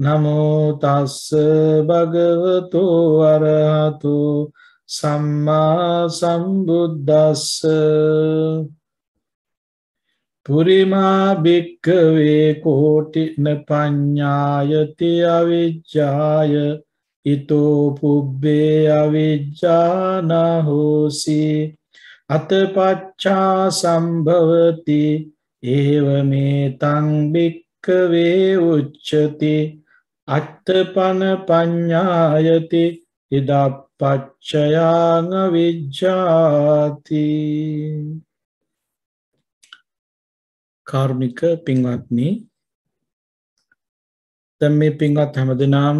නමුතස්ස භගවතු වරහතු සම්මා සම්බුද්දස්ස පුරිමා භික්කවේ කෝටින ප්ඥායති අවිච්චාය ඉතෝ පුබ්බේ අවිජ්ජානහෝසි අතපච්චා සම්භවති ඒව මේ තංභික්කවේ උච්චති අත්තපන පඤ්ඥායති ඉදපච්චයාන විජ්ජාති කාර්මික පින්වත්නි දැන් මේ පින්වත් හැමදෙනාම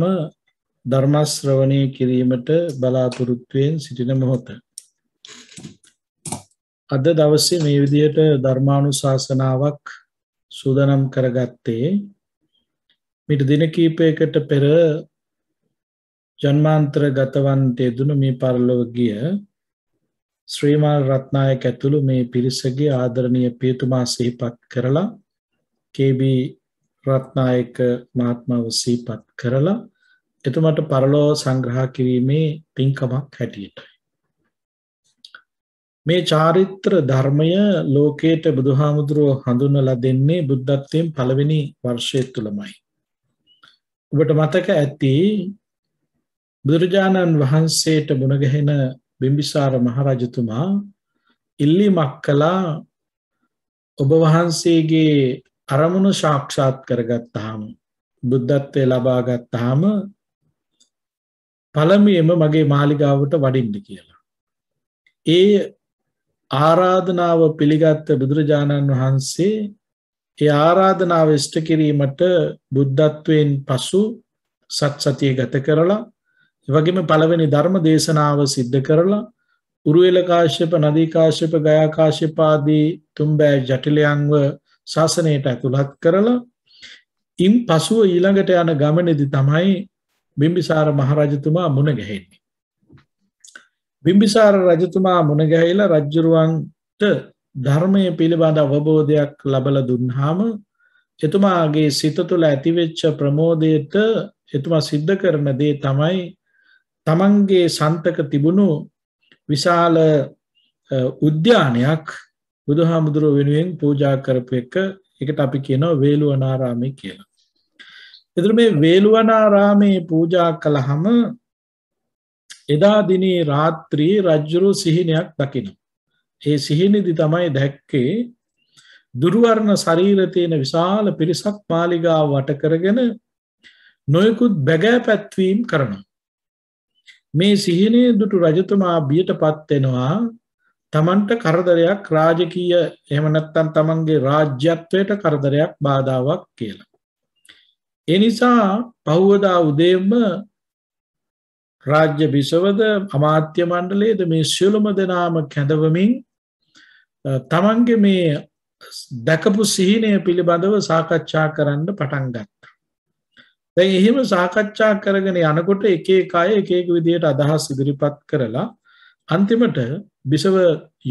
ධර්මශ්‍රවණය කිරීමට බලාපොරොත්තුවෙන් සිටින මොහොත. අද දවසේ මේ විදියට ධර්මානුශාසනාවක් සූදානම් කරගත්තේ මිට දින කීපයකට පෙර ජන්මාන්ත්‍ර ගතවන්තය දුන මේ පරලොව ගිය ශ්‍රීමාල් රත්නායක ඇතුළු මේ පිරිසගේ ආදරණය පේතුමා සහිපත් කරලා කේබී රත්නායක මාත්මාව සීපත් කරලා එතුමට පරලෝ සංග්‍රහ කිරීමේ පින්කමක් හැටියට. මේ චාරිත්‍ර ධර්මය ලෝකයට බුදුහාමුදුරුව හඳුන්නලා දෙන්නේ බුද්ධත්වයෙන් පළවෙනි වර්ෂය තුළමයි. ඔබට මතක ඇති බුදුරජාණන් වහන්සේට මුණගැහෙන බිම්බිසාර මහරජතුමා ඉල්ලීමක් කළා ඔබ වහන්සේගේ අරමුණු සාක්ෂාත් කරගත්තාම බුද්ධත්වය ලබා ගත්තාම පළමුවෙම මගේ මාලිගාවට වඩින්න කියලා. ඒ ආරාධනාව පිළිගත්ත බුදුරජාණන් වහන්සේ ඒ ආරාධනාව ඉෂ්ට කිරීමට බුද්ධත්වයෙන් පසු සත් සතිය ගත කරලා ඒ වගේම පළවෙනි ධර්ම දේශනාව සිද්ධ කරලා උරුවෙල කාශ්‍යප නදී කාශ්‍යප ගයා කාශ්‍යප ආදී තුම්බෑ ජටිලයන්ව ශාසනයට ඇතුළත් කරලා ඉන් පසුව ඊළඟට යන ගමනේදී තමයි බිම්බිසාර මහරජතුමා මුණ ගැහෙන්නේ බිම්බිසාර රජතුමා මුණ ගැහිලා රජුරුවන්ට ධර්මය පිළිබඳ අවබෝධයක් ලබල දුන්හාම එතුමාගේ සිත තුළ ඇතිවෙච්ච ප්‍රමෝදයට එතුමා සිද්ධ කරන දේ තමයි තමන්ගේ සන්තක තිබුණු විශාල උද්‍යානයක් බුදුහාමුදුරුව වෙනුවෙන් පූජා කරපු එක එකට අපි කියනවා වේලුවනාරාමය කියලා. එතුර මේ වේලුවනාරාමයේ පූජා කළහම එදා දිනේ රාත්‍රී රජ්ජුරු සිහිනයක් දකිනවා. ඒ සිහිනිදි තමයි දැක්කේ දුරුවර්ණ ශරීර තියෙන විශාල පිරිසක් මාලිගාව වට කරගෙන නොයෙකුත් බැගෑ පැත්වීම් කරනවා. මේ සිහිනේ දුටු රජතුමා බියටපත් වෙනවා තමන්ට කරදරයක් රාජකීය එහෙම නැත්නම් තමන්ගේ රාජ්‍යත්වයට කරදරයක් බාධාවක් කියලා. ඒ නිසා පහවදා උදේම රාජ්‍ය විසවද අමාත්‍ය මණ්ඩලයේද මේ සියලුම දෙනාම කැඳවමින් තමන්ගේ මේ දැකපු සිහිනය පිළිබඳව සාකච්ඡා කරන්න පටන් ගත්තා. දැන් එහෙම සාකච්ඡා කරගෙන යනකොට එක එක අය එක එක විදියට අදහස් ඉදිරිපත් කරලා අන්තිමට බිසව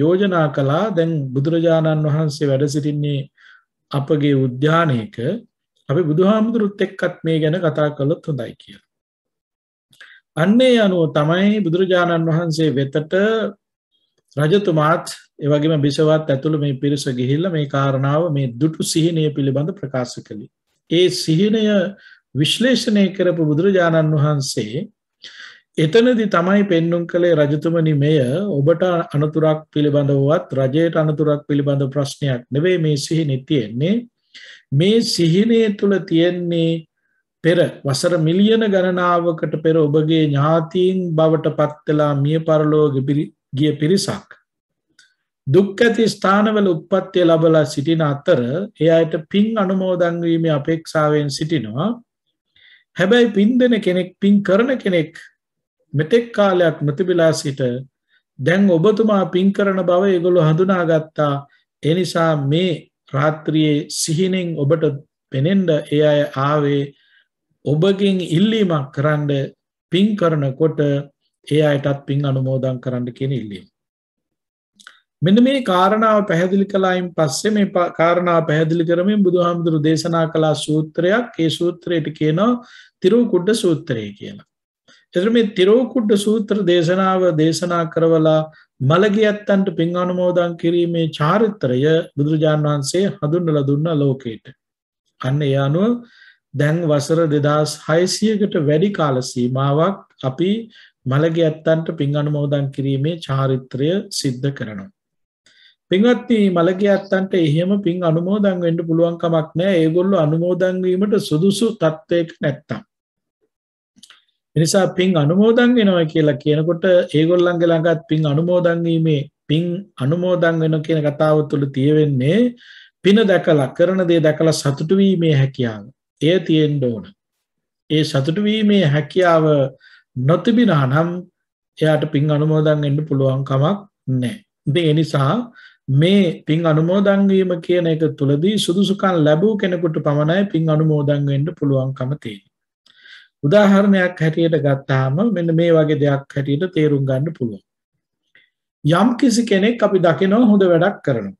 යෝජනා කළා දැන් බුදුරජාණන් වහන්සේ වැඩ සිටින්නේ අපගේ උද්‍යානයක අපි බුදුහාමුදුරුත් එක්කත් මේ ගැන කතා කළොත් හොඳයි කියලා. අන්නේ අනුව තමයි බුදුරජාණන් වහන්සේ වෙතට රජතුමාත් එවගේම බිසවත් ඇතුළු මේ පිරිස ගිහිල්ල මේ කාරණාව මේ දුටු සිහිනය පිළිබඳ ප්‍රකාශ කළි. ඒ සිහිනය විශ්ලේෂණය කරපු බුදුරජාණන් වහන්සේ එතනදි තමයි පෙන්නුම් කළේ රජතුමනි මෙය ඔබට අනතුරක් පිළිබඳවත් රජයට අනතුරක් පිළිබඳ ප්‍රශ්නයක් නෙවේ මේ සිහිනෙ තියෙන්නේ මේ සිහිනය තුළ තියෙන්නේ පෙර වසර මිලියන ගණනාවකට පෙර ඔබගේ ඥාතීන් බවට පත්වෙලා මිය පරලෝක ගිය පිරිසක්. දුක් ඇති ස්ථානවල උප්පත්තිය ලබලා සිටින අතර ඒ අයට පින් අනුමෝදන් වීමේ අපේක්ෂාවෙන් සිටිනවා. හැබැයි පින් දෙන කෙනෙක් පින් කරන කෙනෙක් මෙතෙක් කාලයක් නොතිබිලා සිට දැන් ඔබතුමා පින් කරන බව ඒගොල්ලෝ හඳුනාගත්තා. ඒ නිසා මේ රාත්‍රියේ සිහිනෙන් ඔබට පෙනෙන්න ඒ අය ආවේ ඔබගෙන් ඉල්ලීමක් කරන්න පින් කරනකොට ඒ අයටත් පින් අනුමෝදන් කරන්න කියන ඉල්ලීම. මෙන්න මේ කාරණාව පැහැදිලි කළයින් පස්සේ මේ කාරණාව පැහැදිලි කරමින් බුදුහාමුදුරු දේශනා කළා සූත්‍රයක් ඒ සූත්‍රයට කියනවා තිරුකුඩ සූත්‍රය කියලා. එතන මේ තිරුකුඩ සූත්‍ර දේශනාව දේශනා කරවලා මළගියත්තන්ට පින් අනුමෝදන් කිරීමේ චාරිත්‍රය බුදුරජාන් වහන්සේ හඳුන්වලා දුන්නා ලෝකයට. අන්න ඒ අනුව දැන් වසර 2600කට වැඩි කාල සීමාවක් අපි මළගේ ඇත්තන්ට පින් අනුමෝදන් කිරීමේ චාරිත්‍රය සිද්ධ කරනවා. පින්වත්නි මළගේ ඇත්තන්ට එහෙම පින් අනුමෝදන් වෙන්න පුළුවන් කමක් නැහැ. ඒගොල්ලෝ අනුමෝදන් වීමට සුදුසු තත්වයක නැත්තම්. එනිසා පින් අනුමෝදන් වෙනවා කියලා කියනකොට ඒගොල්ලන්ගේ ළඟත් පින් අනුමෝදන් වීමේ පින් අනුමෝදන් වෙන කියන කතාව තුළ තියෙන්නේ පින දැකලා කරන දේ දැකලා සතුටු වීමේ හැකියාව. එය තියෙන්න ඕන. ඒ සතුටු වීමේ හැකියාව නොතිබිනා නම් එයාට පින් අනුමෝදන් වෙන්න පුළුවන් කමක් නැහැ. ඉතින් ඒ නිසා මේ පින් අනුමෝදන් වීම කියන එක තුලදී සුදුසුකම් ලැබූ කෙනෙකුට පමණයි පින් අනුමෝදන් වෙන්න පුළුවන්කම තියෙන්නේ. උදාහරණයක් හැටියට ගත්තාම මෙන්න මේ වගේ දෙයක් හැටියට තේරුම් ගන්න පුළුවන්. යම් කිසි කෙනෙක් අපි දකිනවා හොඳ වැඩක් කරනවා.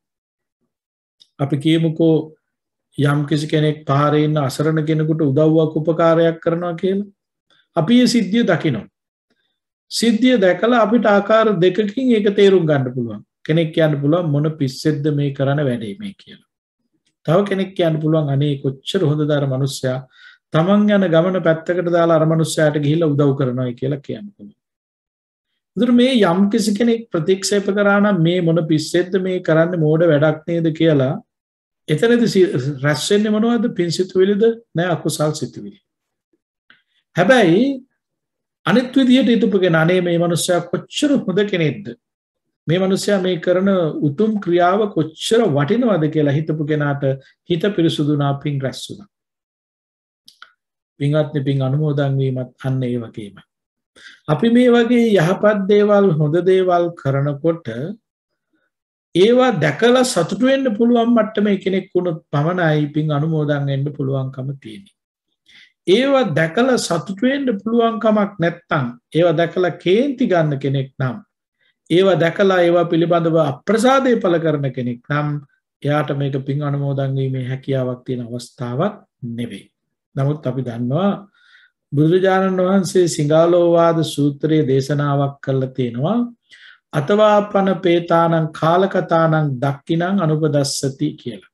අපි කියමුකෝ යම් කිසි කෙනෙක් පාරේ ඉන්න අසරණ කෙනෙකුට උදව්වක් උපකාරයක් කරනවා කියලා. අපි සිද්ධිය දකිනවා. සිද්ධිය දැකලා අපිට ආකාර දෙකකින් ඒක තේරුම් ගන්න පුළුවන් කෙනෙක් කියන්න පුළුවන් මොන පිස්සෙද්ද මේ කරන වැඩේ මේ කියලා. තව කෙනෙක් කියන්න පුළුවන් අනේ කොච්චර හොඳ දාර මනුස්සයා තමන් යන ගමන පැත්තකට දාලා අර මනුස්සයාට ගිහිල්ලා උදව් කරනවා කියලා කියන්න පුළුවන්. ඒතර මේ යම් කිසි කෙනෙක් ප්‍රතික්ෂේප කරා නම් මේ මොන පිස්සෙද්ද මේ කරන්නේ මෝඩ වැඩක් නේද කියලා එතනදී රැස් වෙන්නේ මොනවද? පින් සිතුවිලිද? නෑ අකුසල් සිතුවිලි. හැබැයි අනිත් විදිහට හිතපගෙන අනේ මේ මනුස්සයා කොච්චර හොඳ කෙනෙක්ද මේ මනුස්සයා මේ කරන උතුම් ක්‍රියාව කොච්චර වටිනවද කියලා හිතපු කෙනාට හිත පිරිසුදුනා පින් රැස් වුණා. පින්වත්නි පින් අනුමෝදන් වීමත් අන්න ඒ වගේමයි. අපි මේ වගේ යහපත් දේවල් හොඳ දේවල් කරනකොට ඒවා දැකලා සතුටු වෙන්න පුළුවන් මට්ටමේ කෙනෙක් වුණොත් පමණයි පින් අනුමෝදන් වෙන්න පුළුවන්කම තියෙන්නේ. ඒවා දැකලා සතුටු වෙන්න පුළුවන් කමක් නැත්නම් ඒවා දැකලා කේන්ති ගන්න කෙනෙක් නම් ඒවා දැකලා ඒවා පිළිබඳව අප්‍රසාදේ පළ කරන කෙනෙක් නම් එයාට මේක පින් අනුමෝදන් වීමේ හැකියාවක් තියෙන අවස්ථාවක් නෙවෙයි. නමුත් අපි දන්නවා බුදුරජාණන් වහන්සේ සිඟාලෝවාද සූත්‍රයේ දේශනාවක් කළා තියෙනවා අතවාපන පේතානං කාලකතානං දක්කිනං අනුපදස්සති කියලා.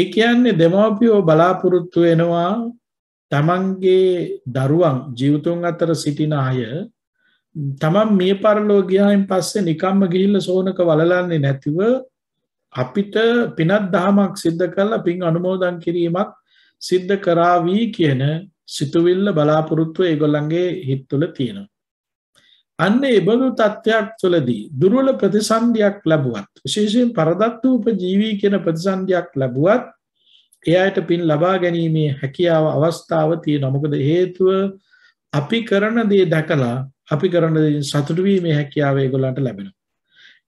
ඒ කියන්නේ දෙමව්පියෝ බලාපොරොත්තු වෙනවා තමන්ගේ දරුවන් ජීවතුන් අතර සිටින අය තමන් මේ පරලෝ ගියායින් පස්සේ නිකම්ම ගිහිල්ල සෝනක වලලන්නේ නැතිව අපිට පිනත් දහමක් සිද්ධ කරලා පින් අනුමෝදන් කිරීමක් සිද්ධ කරාවී කියන සිතුවිල්ල බලාපොරොත්තුව ඒගොල්ලන්ගේ හිත් තුළ තියෙනවා. අන්න එබඳු තත්ත්වයක් තුළදී දුර්වල ප්‍රතිසන්දියක් ලැබුවත් විශේෂයෙන් පරදත්ත උප ජීවී කියන ප්‍රතිසන්දියක් ලැබුවත් ඒ අයට පින් ලබා ගැනීමේ හැකියාව අවස්ථාව තියෙනවා. මොකද හේතුව අපි කරන දේ දැකලා අපි කරන දේ සතුටු වීමේ හැකියාව ඒගොල්ලන්ට ලැබෙනවා.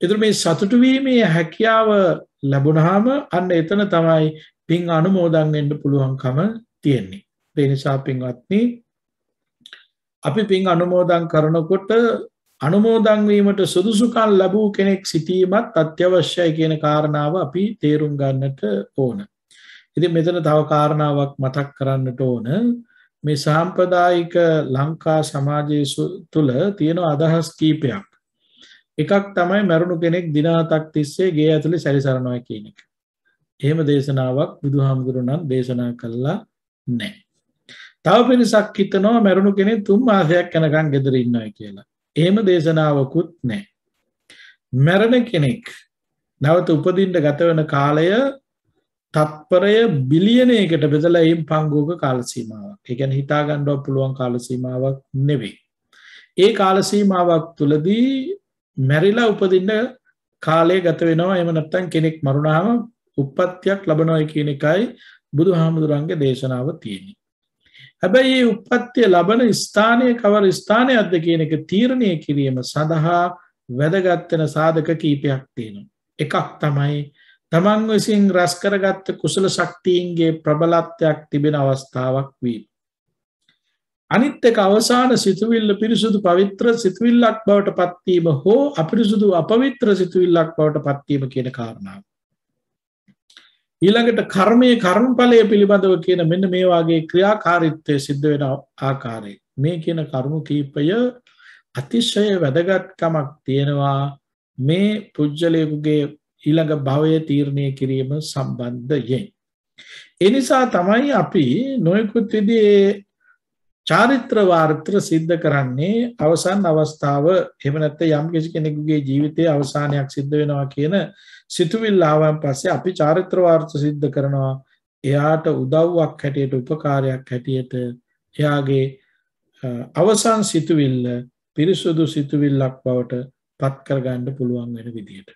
ඒතර මේ සතුටු වීමේ හැකියාව ලැබුණාම අන්න එතන තමයි පින් අනුමෝදන් වෙන්න පුළුවන්කම තියෙන්නේ. ඒ නිසා පින්වත්නි අපි පින් අනුමෝදන් කරනකොට අනුමෝදන් වීමට සුදුසුකම් ලැබූ කෙනෙක් සිටීමත් අත්‍යවශ්‍යයි කියන කාරණාව අපි තේරුම් ගන්නට ඕන. ඉතින් මෙතන තව කාරණාවක් මතක් කරන්නට ඕන මේ සාම්ප්‍රදායික ලංකා සමාජය තුළ තියෙන අදහස් කීපයක්. එකක් තමයි මැරුණු කෙනෙක් දින හතක් තිස්සේ ගේ ඇතුලේ සැරිසරනවා කියන එක. එහෙම දේශනාවක් බුදුහාමුදුරුවෝ දේශනා කළා නැහැ. තව පිරිසක් හිතනවා මැරුණු කෙනෙක් තුන් මාසයක් යනකම් ගෙදර ඉන්නවා කියලා. එහෙම දේශනාවකුත් නැහැ. මැරෙන කෙනෙක් නැවත උපදින්න ගත වෙන කාලය තත්පරය බිලියනයකට බෙදලා එයින් පංගුවක කාලසීමාවක්. ඒ කියන්නේ හිතා ගන්නව පුළුවන් කාලසීමාවක් නෙවෙයි. ඒ කාලසීමාවක් තුලදී මැරිලා උපදින්න කාලය ගත වෙනවා. එහෙම නැත්නම් කෙනෙක් මරුණාම උප්පත්තියක් ලබනවා කියන එකයි බුදුහාමුදුරන්ගේ දේශනාව තියෙන්නේ. හැබැයි මේ උප්පත්තිය ලබන ස්ථානය කවර ස්ථානයක්ද කියන එක තීරණය කිරීම සඳහා වැදගත් වෙන සාධක කීපයක් තියෙනවා. එකක් තමයි තමන් විසින් රැස් කරගත්ත කුසල ශක්තිීන්ගේ ප්‍රබලත්වයක් තිබෙන අවස්ථාවක් වී. අනිත් එක අවසාන සිතුවිල්ල පිරිසුදු පවිත්‍ර සිතුවිල්ලක් බවට පත්වීම හෝ අපිරිසුදු අපවිත්‍ර සිතුවිල්ලක් බවට පත්වීම කියන කාරණාව. ඊළඟට කර්මය කර්මඵලය පිළිබඳව කියන මෙන්න මේ වගේ ක්‍රියාකාරීත්වය සිද්ධ වෙන ආකාරය මේ කියන කරුණු කීපය අතිශය වැදගත්කමක් තියෙනවා මේ පුද්ගලයෙකුගේ ඊළඟ භවය තීරණය කිරීම සම්බන්ධයෙන්. එනිසා තමයි අපි නොයෙකුත් විදිහේ චාරිත්‍ර වාර්ත්‍ර සිද්ධ කරන්නේ අවසන් අවස්ථාව එහෙම නැත්නම් යම් කෙනෙකුගේ ජීවිතයේ අවසානයක් සිද්ධ වෙනවා කියන සිතුවිල්ල ආවන් පස්සේ අපි චාරිත්‍ර වාර්ත්‍ර සිද්ධ කරනවා එයාට උදව්වක් හැටියට උපකාරයක් හැටියට එයාගේ අවසන් සිතුවිල්ල පිරිසුදු සිතුවිල්ලක් බවට පත් කරගන්න පුළුවන් වෙන විදිහට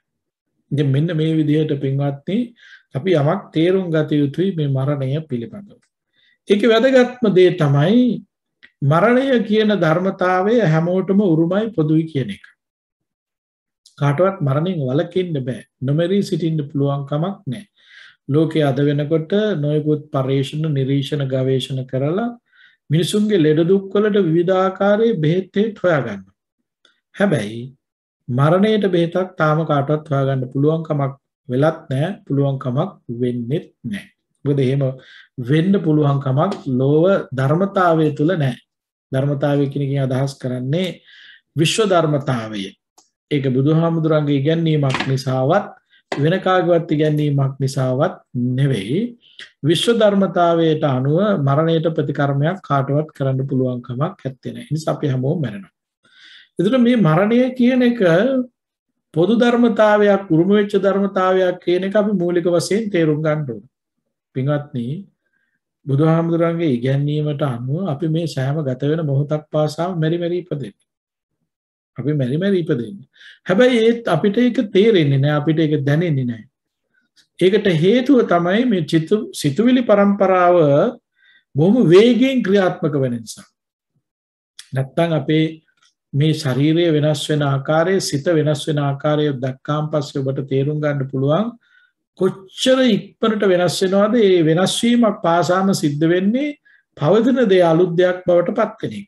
ඉතින් මෙන්න මේ විදිහට පින්වත්නි අපි යමක් තේරුම් ගත යුතුයි මේ මරණය පිළිබඳව. ඒකේ වැදගත්ම දේ තමයි මරණය කියන ධර්මතාවය හැමෝටම උරුමයි පොදුයි කියන එක. කාටවත් මරණයෙන් වළකින්න බෑ. නොමරී සිටින්න පුළුවන් කමක් නැහැ. ලෝකයේ අද වෙනකොට නොයෙකුත් පරීක්ෂණ නිරීක්ෂණ ගවේෂණ කරලා මිනිසුන්ගේ ලෙඩ දුක් වලට විවිධාකාරයේ බෙහෙත් හොයාගන්නවා. හැබැයි මරණයට බෙහෙතක් තාම කාටවත් හොයාගන්න පුළුවන් කමක් වෙලත් නැහැ පුළුවන් කමක් වෙන්නෙත් නැහැ මොකද එහෙම වෙන්න පුළුවන් කමක් ලෝව ධර්මතාවය තුල නැහැ ධර්මතාවය කියන එකෙන් අදහස් කරන්නේ විශ්ව ධර්මතාවය ඒක බුදුහාමුදුරන්ගේ ඉගැන්වීමක් නිසාවත් වෙන කාගවත් ඉගැන්වීමක් නිසාවත් නෙවෙයි විශ්ව ධර්මතාවයට අනුව මරණයට ප්‍රතිකර්මයක් කාටවත් කරන්න පුළුවන් කමක් නැත්තේ නිසා අපි හැමෝම මැරෙනවා එතකොට මේ මරණය කියන එක පොදු ධර්මතාවයක් උරුම වෙච්ච ධර්මතාවයක් කියන එක අපි මූලික වශයෙන් තේරුම් ගන්න ඕන. පින්වත්නි බුදුහාමුදුරන්ගේ ඉගැන්වීමට අනුව අපි මේ සෑම ගත වෙන මොහොතක් පාසා මෙරි මෙරි ඉපදෙන්නේ. අපි මෙරි මෙරි ඉපදෙන්නේ. හැබැයි ඒත් අපිට ඒක තේරෙන්නේ නැහැ අපිට ඒක දැනෙන්නේ නැහැ. ඒකට හේතුව තමයි මේ චිත්ත සිතුවිලි પરම්පරාව බොහොම වේගයෙන් ක්‍රියාත්මක වෙන නිසා. නැත්තම් අපේ මේ ශරීරය වෙනස් වෙන ආකාරය සිත වෙනස් වෙන ආකාරය දැක්කාන් පස්සේ ඔබට තේරුම් ගන්න පුළුවන් කොච්චර ඉක්මනට වෙනස් වෙනවද ඒ වෙනස් වීමක් පාසාම සිද්ධ වෙන්නේ පවතින දේ අලුත් දෙයක් බවට පත් වෙන එක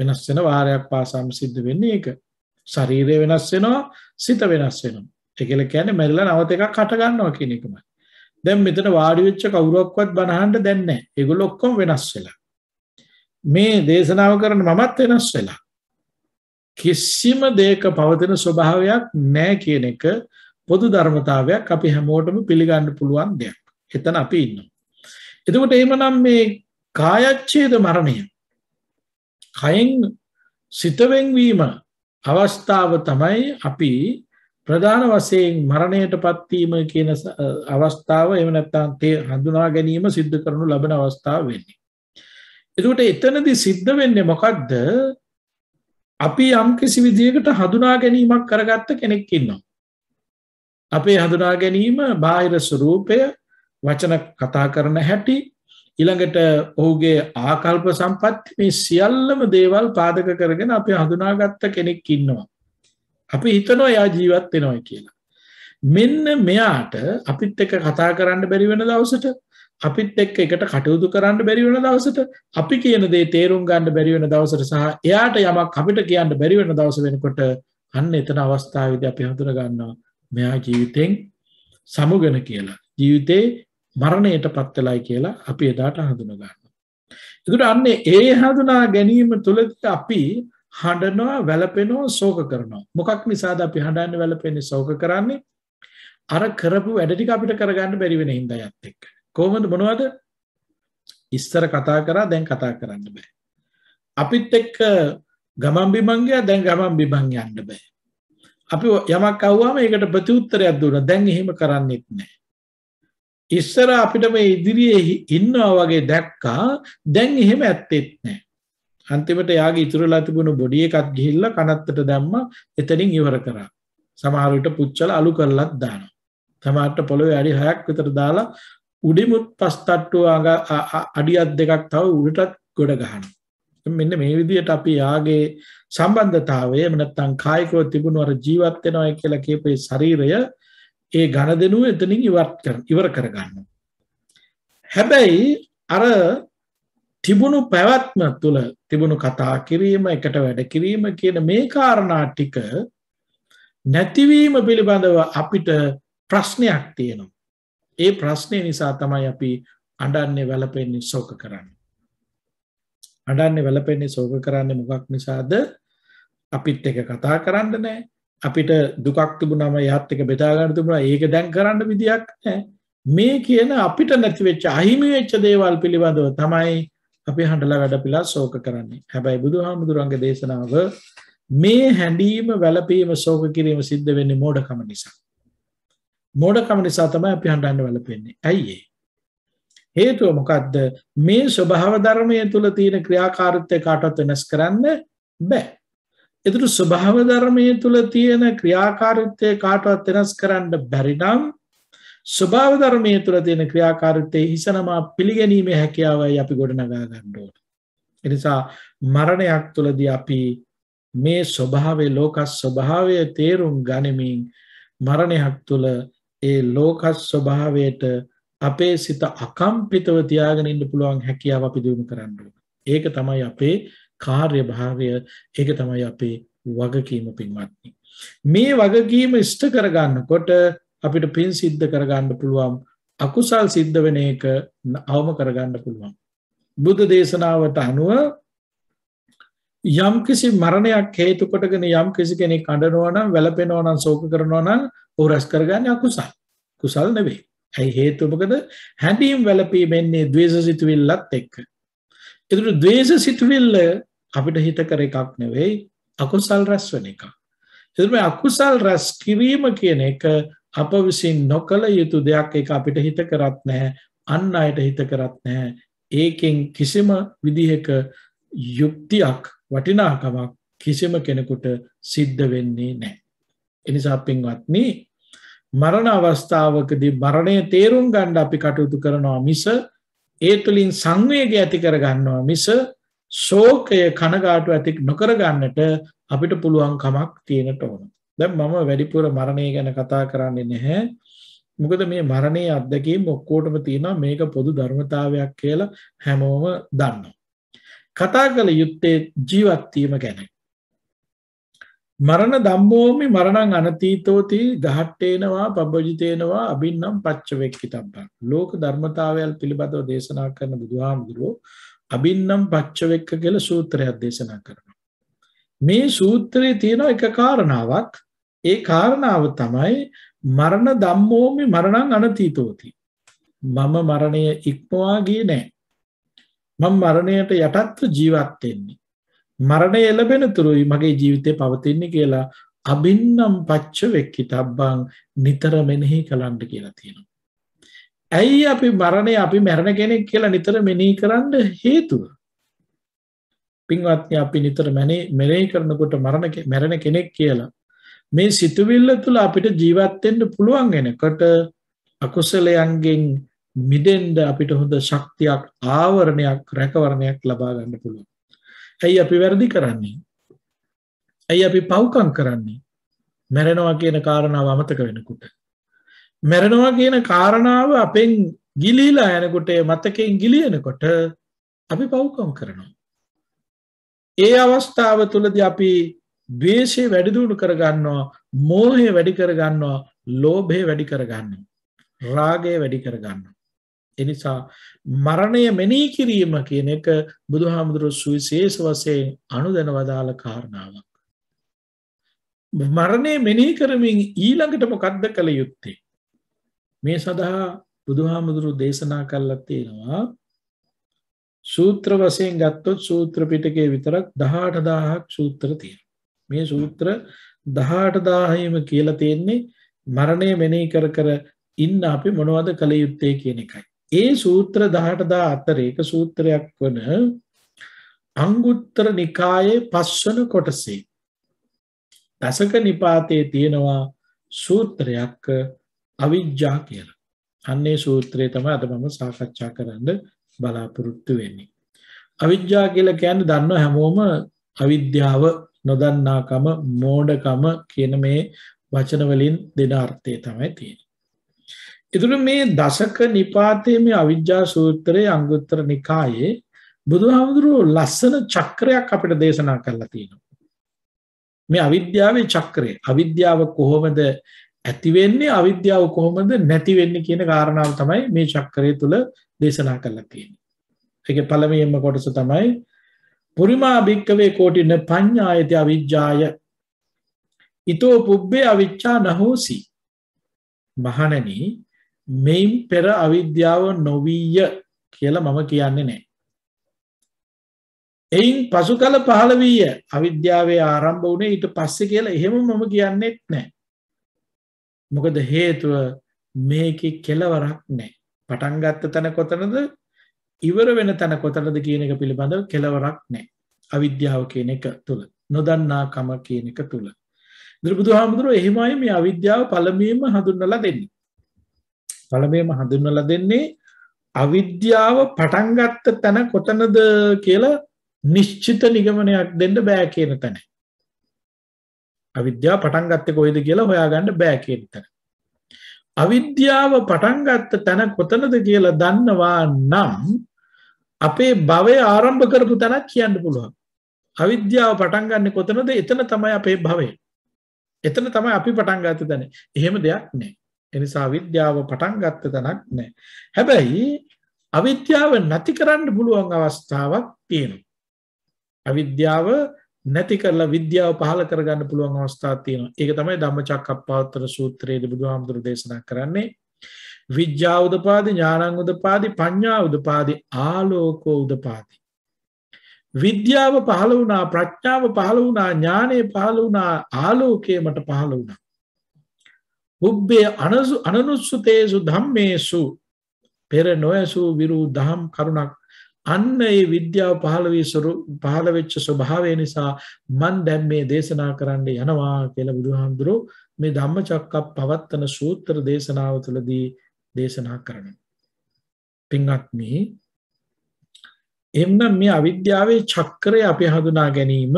වෙනස් වෙන වාරයක් පාසාම සිද්ධ වෙන්නේ ඒක ශරීරය වෙනස් වෙනවා සිත වෙනස් වෙනවා ඒ කියලා කියන්නේ මැරිලා නැවත එකක් හට ගන්නවා කියන එකමයි දැන් මෙතන වාඩි වෙච්ච කවුරක්වත් බනහන්න දැන් නැහැ ඒගොල්ලෝ ඔක්කොම වෙනස් වෙලා මේ දේශනාව කරන මමත් වෙනස් වෙලා කිසිම දෙයක පවතින ස්වභාවයක් නැහැ කියන එක පොදු ධර්මතාවයක් අපි හැමෝටම පිළිගන්න පුළුවන් දෙයක්. එතන අපි ඉන්නවා. එතකොට එහෙමනම් මේ කායච්ඡේද මරණය කයෙන් සිත වෙන්වීම අවස්ථාව තමයි අපි ප්‍රධාන වශයෙන් මරණයටපත් වීම කියන අවස්ථාව එහෙම නැත්නම් තේ හඳුනා ගැනීම සිද්ධ කරනු ලබන අවස්ථාව වෙන්නේ. එතකොට එතනදී සිද්ධ වෙන්නේ මොකද්ද? අපි යම් කිසි විදියකට හඳුනා ගැනීමක් කරගත්ත කෙනෙක් ඉන්නවා. අපේ හඳුනා ගැනීම බාහිර ස්වරූපය වචන කතා කරන හැටි ඊළඟට ඔහුගේ ආකල්ප සම්පත් මේ සියල්ලම දේවල් පාදක කරගෙන අපි හඳුනාගත්ත කෙනෙක් ඉන්නවා. අපි හිතනවා එයා ජීවත් වෙනවා කියලා. මෙන්න මෙයාට අපිත් එක්ක කතා කරන්න බැරි වෙන දවසට අපිත් එක්ක එකට කටයුතු කරන්න බැරි වෙන දවසට අපි කියන දේ තේරුම් ගන්න බැරි වෙන දවසට සහ එයාට යමක් අපිට කියන්න බැරි වෙන දවස වෙනකොට අන්න එතන අවස්ථාවේදී අපි හඳුනා ගන්නවා මෙයා ජීවිතෙන් සමුගෙන කියලා. ජීවිතේ මරණයට පත් වෙලයි කියලා අපි එදාට හඳුනා ගන්නවා. ඒකට අන්න ඒ හඳුනා ගැනීම තුළදී අපි හඬනවා, වැළපෙනවා, ශෝක කරනවා. මොකක් නිසාද අපි හඬන්නේ, වැළපෙන්නේ, ශෝක කරන්නේ? අර කරපු වැඩ ටික අපිට කරගන්න බැරි වෙන හින්දායත් එක්ක. කොහොමද මොනවද ඉස්සර කතා කරා දැන් කතා කරන්න බෑ අපිත් එක්ක ගමන් බිමන්ගයා දැන් ගමන් බිමන් යන්න බෑ අපි යමක් අහුවාම ඒකට ප්‍රතිඋත්තරයක් දුන්නා දැන් එහෙම කරන්නෙත් නෑ ඉස්සර අපිට මේ ඉදිරියේ ඉන්නවා වගේ දැක්කා දැන් එහෙම ඇත්තෙත් නෑ අන්තිමට යාගේ ඉතුරුලා තිබුණු බොඩි එකක් ගිහිල්ලා කනත්තට දැම්මා එතනින් ඉවර කරා සමහර විට පුච්චලා අලු කරලත් දානවා තමාට පොළොවේ අඩි 6ක් විතර දාලා උඩිමුත් පස් තට්ටුව අඩියත් දෙකක් තව උඩටත් ගොඩ ගහන. මෙන්න මේ විදිහට අපි යාගේ සම්බන්ධතාවය එහෙම නැත්නම් කායිකව තිබුණු අර ජීවත් වෙනවා කියලා කියපේ ශරීරය ඒ ඝන දෙනුව එතනින් ඉවත් කර ඉවර කර ගන්නවා. හැබැයි අර තිබුණු පැවැත්ම තුළ තිබුණු කතා කිරීම එකට වැඩ කිරීම කියන මේ කාරණා ටික නැතිවීම පිළිබඳව අපිට ප්‍රශ්නයක් තියෙනවා. ඒ ප්‍රශ්නය නිසා තමයි අපි අඩන්නේ වැලපෙන්නේ සෝක කරන්න. අඩන්නේ වැලපෙන්නේ සෝක කරන්නේ මොකක් නිසාද අපිත් එක කතා කරන්න නෑ අපිට දුකක් තිබුණම යහත් එක බෙදා ගන්න තිබුණා ඒක දැන් කරන්න විදියක් නෑ මේ කියන අපිට නැති වෙච්ච අහිමි වෙච්ච දේවල් පිළිබඳව තමයි අපි හඬලා වැඩපිලා ශෝක කරන්නේ හැබැයි බුදුහාමුදුරන්ගේ දේශනාව මේ හැඬීම වැළපීම ශෝක කිරීම සිද්ධ වෙන්නේ මෝඩකම නිසා මෝඩකම නිසා තමයි අපි හඬන්න වැළපෙන්නේ. ඇයි හේතුව මොකද්ද? මේ ස්වභාව ධර්මයේ තුල තියෙන ක්‍රියාකාරීත්වය කාටවත් වෙනස් කරන්න බෑ. එතකොට ස්වභාව ධර්මයේ තුල තියෙන ක්‍රියාකාරීත්වය කාටවත් වෙනස් කරන්න බැරි නම් ස්වභාව ධර්මයේ තුල තියෙන ක්‍රියාකාරීත්වයේ හිසනමා පිළිගැනීමේ හැකියාවයි අපි ගොඩනගා ගන්න ඕන. ඒ නිසා මරණයක් තුලදී අපි මේ ස්වභාවයේ ලෝක ස්වභාවය තේරුම් ගනිමින් මරණයක් තුල ඒ ලෝක ස්වභාවයට අපේ සිත අකම්පිතව තියාගෙන ඉන්න පුළුවන් හැකියාව අපි දිනු කරන්න ඕන. ඒක තමයි අපේ කාර්යභාරය, ඒක තමයි අපේ වගකීම පින්වත්නි. මේ වගකීම ඉෂ්ට කරගන්නකොට අපිට පින් සිද්ධ කරගන්න පුළුවන්, අකුසල් සිද්ධ වෙන එක අවම කරගන්න පුළුවන්. බුද්ධ දේශනාවට අනුව යම්කිසි මරණයක් හේතු කොටගෙන යම්කිසි කෙනෙක් අඬනවා නම් වැළපෙනවා නම් ශෝක කරනවා නම් ਉਹ රැස් කරගන්නේ අකුසල්. කුසල් නෙවෙයි. ඇයි හේතුව මොකද? හැඬීම් වැළපීමෙන්නේ द्वේෂසිතුවිල්ලත් එක්ක. ඒතර द्वේෂසිතුවිල්ල අපිට හිත කර එකක් නෙවෙයි අකුසල් රැස් වෙන එකක්. ඒතර අකුසල් රැස් කිරීම කියන එක අප විසින් නොකළ යුතු දෙයක් ඒක අපිට හිත කරත් නැහැ අන් අයට හිත කරත් නැහැ ඒකෙන් කිසිම විදිහක යුක්තියක් වටිනාකමක් කිසිම කෙනෙකුට සිද්ධ වෙන්නේ නැහැ. එනිසා පින්වත්නි මරණ අවස්ථාවකදී මරණය තේරුම් ගන්න අපි කටයුතු කරනවා මිස ඒ තුලින් සංවේගය ඇති කර ගන්නවා මිස ශෝකය කනගාටු ඇති නොකර ගන්නට අපිට පුළුවන් කමක් තියෙනට ඕන. දැන් මම වැඩිපුර මරණය ගැන කතා කරන්නේ නැහැ. මොකද මේ මරණයේ අත්දැකීම් ඔක්කොටම තියෙනවා මේක පොදු ධර්මතාවයක් කියලා හැමෝම දන්නවා. කතා කළ යුත්තේ ජීවත්වීම ගැන. මරණ ධම්මෝමි මරණං අනතීතෝති දහට්ඨේනවා පබ්බජිතේනවා අබින්නම් පච්චවෙක්කිතබ්බං ලෝක ධර්මතාවයල් පිළිබඳව දේශනා කරන බුදුහාමුදුරුවෝ අබින්නම් පච්චවෙක්ක කියලා සූත්‍රයක් දේශනා කරනවා මේ සූත්‍රයේ තියෙන එක කාරණාවක් ඒ කාරණාව තමයි මරණ ධම්මෝමි මරණං අනතීතෝති මම මරණය ඉක්මවා ගියේ නැහැ මම මරණයට යටත්ව ජීවත් වෙන්නේ. මරණය එළබෙන තුරුයි මගේ ජීවිතේ පවතින්නේ කියලා අබින්නම් පච්ච වෙක්කිතබ්බං නිතර මෙනෙහි කරන්න කියලා තියෙනවා. ඇයි අපි මරණය අපි මැරණ කෙනෙක් කියලා නිතර මෙනෙහි කරන්න හේතුව? පින්වත්නි අපි නිතර මෙනෙහි කරනකොට මරණ මැරණ කෙනෙක් කියලා මේ සිතුවිල්ල තුළ අපිට ජීවත් වෙන්න පුළුවන් වෙනකොට අකුසලයන්ගෙන් මිදෙන්ඩ අපිට හොඳ ශක්තියක් ආවරණයක් රැකවරණයක් ලබා ගන්න පුළුවන්. ඇයි අපි වැරදි කරන්නේ. ඇයි අපි පව්කං කරන්නේ මැරෙනවා කියන කාරණාව අමතක වෙනකුට. මැරෙනවා කියන කාරණාව අපෙන් ගිලීලා යනකොට මතකෙන් ගිලියනකොට අපි පව්කම් කරනවා. ඒ අවස්ථාව තුළද අපි දවේශය වැඩිදුණු කරගන්නවා මෝහය වැඩි කරගන්නවා ලෝභය වැඩි කරගන්නවා. රාගය වැඩි කරගන්නවා. එනිසා මරණය මෙනෙහි කිරීම කියන එක බුදුහාමුදුරු සුවිශේෂ වශයෙන් අනුදැන වදාළ කාරණාවක්. මරණය මෙනෙහි කරමින් ඊළඟට මොකද්ද කළ යුත්තේ? මේ සඳහා බුදුහාමුදුරු දේශනා කළා තියෙනවා සූත්‍ර වශයෙන් ගත්තොත් සූත්‍ර පිටකේ විතරක් 18000ක් සූත්‍ර තියෙනවා. මේ සූත්‍ර 18000යිම කියලා තියෙන්නේ මරණය මෙනෙහි කර කර ඉන්න අපි මොනවද කළ යුත්තේ කියන එකයි. ඒ සූත්‍ර 18 14 එක සූත්‍රයක් වන අංගුත්තර නිකායේ පස්වන කොටසේ දසක නිපාතයේ තියෙනවා සූත්‍රයක් අවිජ්ජා කියලා. අන්නේ සූත්‍රය තමයි අද මම සාකච්ඡා කරන්න බලාපොරොත්තු වෙන්නේ. අවිජ්ජා කියලා කියන්නේ දන්නව හැමෝම අවිද්‍යාව නොදන්නාකම මෝඩකම කියන මේ වචන වලින් දෙන අර්ථය තමයි තියෙන්නේ. එතුළ මේ දශක නිපාතයේ මේ අවිද්‍යා සූත්‍රයේ අංගුත්තර නිකායේ බුදුහාමුදුරුවෝ ලස්සන චක්‍රයක් අපිට දේශනා කරලා තියෙනවා. මේ අවිද්‍යාවේ චක්‍රය. අවිද්‍යාව කොහොමද ඇති වෙන්නේ අවිද්‍යාව කොහොමද නැති වෙන්නේ කියන කාරණාව තමයි මේ චක්‍රය තුල දේශනා කරලා තියෙන්නේ. ඒකේ පළමුවෙන්ම කොටස තමයි පුරිමා භික්කවේ කෝටින පඤ්ඤායති අවිජ්ජාය ඊතෝ පුබ්බේ අවිච්ඡා නහෝසි මහණනි මෙයින් පෙර අවිද්‍යාව නොවීය කියලා මම කියන්නේ නෑ. එයින් පසු කල පහළ වීය අවිද්‍යාවේ ආරම්භ වුණේ ඊට පස්සේ කියලා එහෙම මම කියන්නෙත් නෑ. මොකද හේතුව මේකේ කෙලවරක් නෑ. පටන් ගත්ත තැන කොතනද ඉවර වෙන තැන කොතනද කියන එක පිළිබඳව කෙලවරක් නෑ. අවිද්‍යාව කියන එක තුල නොදන්නාකම කියන එක තුල. බුදුහාමුදුරුවෝ එහෙමයි මේ අවිද්‍යාව පළමුවෙන්ම හඳුන්වලා දෙන්නේ. පළමුවෙම හඳුන්වලා දෙන්නේ අවිද්‍යාව පටන් ගත්ත තැන කොතනද කියලා නිශ්චිත නිගමනයක් දෙන්න බෑ කියන තැන. අවිද්‍යාව පටන් ගත්තේ කොහෙද කියලා හොයාගන්න බෑ කියන තැන. අවිද්‍යාව පටන් ගත්ත තැන කොතනද කියලා දන්නවා නම් අපේ භවය ආරම්භ කරපු තැනක් කියන්න පුළුවන්. අවිද්‍යාව පටන් ගන්න කොතනද එතන තමයි අපේ භවය. එතන තමයි අපි පටන් ගත්ත තැන. එහෙම දෙයක් නැහැ. එනිසා විද්‍යාව පටන් ගත්ත තැනක් නැහැ. හැබැයි අවිද්‍යාව නැති කරන්න පුළුවන් අවස්ථාවක් තියෙනවා. අවිද්‍යාව නැති කරලා විද්‍යාව පහළ කරගන්න පුළුවන් අවස්ථාවක් තියෙනවා. ඒක තමයි ධම්මචක්කප්පවත්තර සූත්‍රයේදී බුදුහාමුදුරු දේශනා කරන්නේ. විද්‍යා උදපාදි ඥානං උදපාදි පඤ්ඤා උදපාදි ආලෝකෝ උදපාදි විද්‍යාව පහළ වුණා ප්‍රඥාව පහළ වුණා ඥානය පහළ වුණා ආලෝකය මට පහළ වුණා උබ්බේ අනනුස්සුතේසු ධම්මේසු පෙර නොයසු විරු දහම් කරුණක් අන්න ඒ විද්‍යාව පහළ පහළ වෙච්ච ස්වභාවය නිසා මන් දැන් මේ දේශනා කරන්න යනවා කියලා බුදුහාමුදුරු මේ ධම්මචක්ක පවත්තන සූත්‍ර දේශනාව තුළදී දේශනා කරනවා. පින්වත්නි එන්න මේ අවිද්‍යාවේ චක්‍රය අපි හඳුනා ගැනීම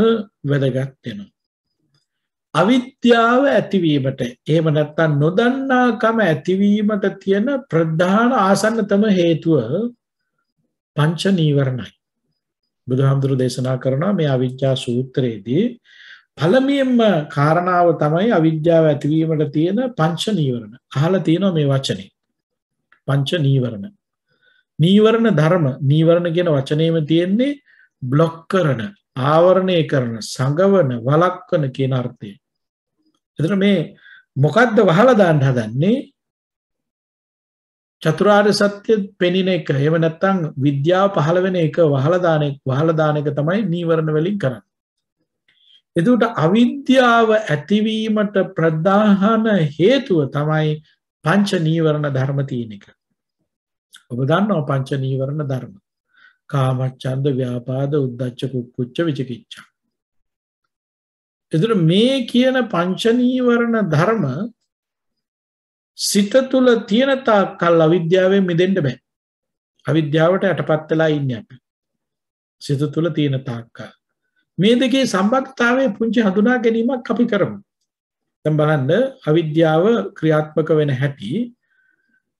වැදගත් වෙනවා. අවිද්‍යාව ඇතිවීමට එහෙම නැත්නම් නොදන්නාකම ඇතිවීමට තියෙන ප්‍රධාන ආසන්නතම හේතුව පංච නීවරණයි. බුදුහාමුදුරු දේශනා කරනවා මේ අවිද්‍යා සූත්‍රයේදී පළමුවෙන්ම කාරණාව තමයි අවිද්‍යාව ඇතිවීමට තියෙන පංච නීවරණ. අහලා තියෙනවා මේ වචනේ. පංච නීවරණ. නීවරණ ධර්ම නීවරණ කියන වචනේම තියෙන්නේ බ්ලොක් කරන ආවරණය කරන සංගවන වළක්වන කියන අර්ථය. එතන මේ මොකද්ද වහලා දාන්න හදන්නේ? චතුරාර්ය සත්‍ය පෙනින එක. එහෙම නැත්නම් විද්‍යාව පහළ වෙන එක වහලා දාන එක වහලා දාන එක තමයි නීවරණ වලින් කරන්නේ. එතකොට අවිද්‍යාව ඇතිවීමට ප්‍රධාන හේතුව තමයි පංච නීවරණ ධර්ම තියෙන එක. ඔබ දන්නවා පංච නීවරණ ධර්ම. කාමච්ඡන්ද, ව්‍යාපාද, උද්ධච්ච, කුච්ච, විචිකිච්ඡා. එතකොට මේ කියන පංච නීවරණ ධර්ම සිත තුල තියෙන තාක්කල් අවිද්‍යාවෙන් මිදෙන්න බෑ. අවිද්‍යාවට යටපත් වෙලා ඉන්නේ අපි. සිත තුල තියෙන තාක්කල්. මේ දෙකේ සම්බන්ධතාවයේ පුංචි හඳුනා ගැනීමක් අපි කරමු. දැන් බලන්න අවිද්‍යාව ක්‍රියාත්මක වෙන හැටි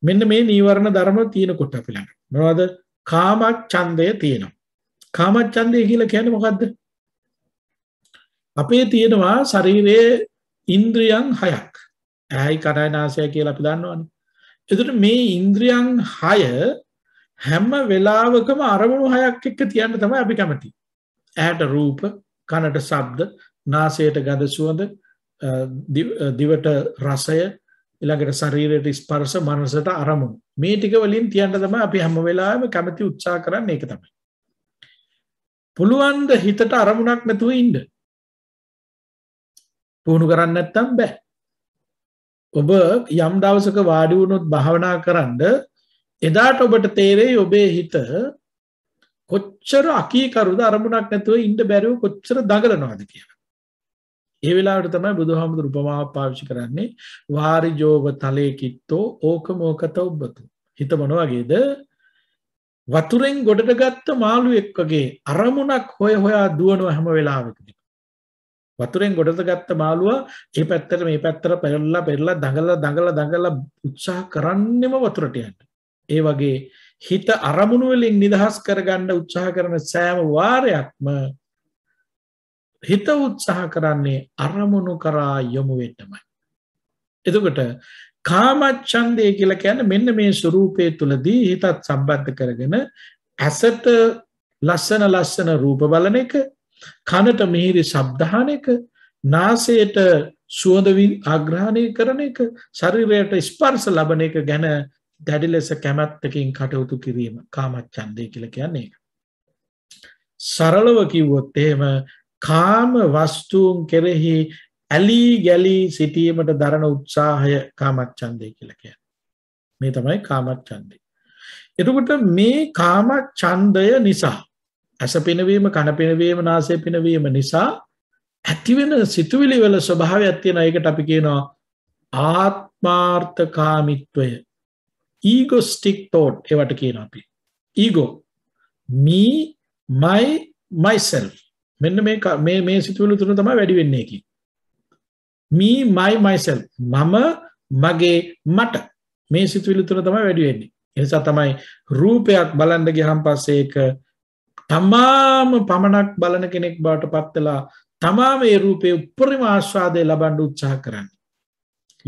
මෙන්න මේ නීවරණ ධර්ම තියෙනකොට අපි ළඟ. මොනවද? කාම ඡන්දය තියෙනවා. කාම ඡන්දය කියලා කියන්නේ මොකද්ද? අපේ තියෙනවා ශරීරයේ ඉන්ද්‍රියන් හයක් ඇයි කරයිනාසය කියලා අපි දන්නවනේ. එතකොට මේ ඉන්ද්‍රියන් හය හැම වෙලාවකම අරමුණු හයක් එක්ක තියන්න තමයි අපි කැමති. ඇහැට රූප, කනට ශබ්ද, නාසයට ගඳ සුවඳ, දිවට රසය, ඊළඟට ශරීරයට ස්පර්ශ, මනසට අරමුණු. මේ ටික වලින් තියන්න තමයි අපි හැම වෙලාවෙම කැමති උත්සාහ කරන්නේ ඒක තමයි. පුළුවන් ද හිතට අරමුණක් නැතුව ඉන්න. පුහුණු කරන්න නැත්තම් බෑ. ඔබ යම් දවසක වාඩි වුණොත් භාවනා කරන්න එදාට ඔබට තේරෙයි ඔබේ හිත කොච්චර අකීකරුද අරමුණක් නැතුව ඉන්න බැරුව කොච්චර දඟලනවාද කියලා. ඒ වෙලාවට තමයි බුදුහාමුදුරු උපමාවක් පාවිච්චි කරන්නේ වාරි ජෝව තලේ කිත්තෝ ඕක මොකත ඔබතු. හිත මොන වගේද? වතුරෙන් ගොඩට ගත්ත මාළුවෙක් වගේ අරමුණක් හොය හොයා දුවනවා හැම වෙලාවෙකම. වතුරෙන් ගොඩට ගත්ත මාළුවා ඒ පැත්තට මේ පැත්තට පෙරලලා පෙරලලා දඟලලා දඟලලා දඟලලා උත්සාහ කරන්නෙම වතුරට යන්න. ඒ වගේ හිත අරමුණු වලින් නිදහස් කරගන්න උත්සාහ කරන සෑම වාරයක්ම හිත උත්සාහ කරන්නේ අරමුණු කරා යොමු වෙන්නමයි. එතකොට කාමච්ඡන්දය කියලා කියන්නේ මෙන්න මේ ස්වરૂපයේ තුලදී හිතත් සම්බන්ධ කරගෙන ඇසට ලස්සන ලස්සන රූප බලන එක කනට මිහිරි ශබ්දහන එක නාසයට සුවඳ ආග්‍රහණය කරන එක ශරීරයට ස්පර්ශ ලබන එක ගැන දැඩි ලෙස කැමැත්තකින් කටයුතු කිරීම කාමච්ඡන්දය කියලා කියන්නේ ඒක. සරලව කිව්වොත් එහෙම කාම වස්තුන් කෙරෙහි ඇලී ගැලී සිටීමට දරන උත්සාහය කාමච්ඡන්දය කියලා කියන්නේ. මේ තමයි කාමච්ඡන්දය. එතකොට මේ කාමච්ඡන්දය නිසා ඇස පිනවීම කන පිනවීම නාසය පිනවීම නිසා ඇතිවෙන සිතුවිලි වල ස්වභාවයක් තියෙන එකට අපි කියනවා ආත්මාර්ථකාමිත්වය ඊගොස්ටික් තෝට් ඒවට කියන අපි ඊගෝ මී මයි මයිසෙල් මෙන්න මේ මේ මේ සිතුවිලි තුන තමයි වැඩි වෙන්නේ කි මී මයි මයිසෙල් මම මගේ මට මේ සිතුවිලි තුන තමයි වැඩි වෙන්නේ එනිසා තමයි රූපයක් බලන්න ගියහම පස්සේ ඒක තමාම පමණක් බලන කෙනෙක් බවට පත්වෙලා තමා මේ රූපය උපරිම ආශ්වාදය ලබන්ඩ උත්සාහ කරන්න.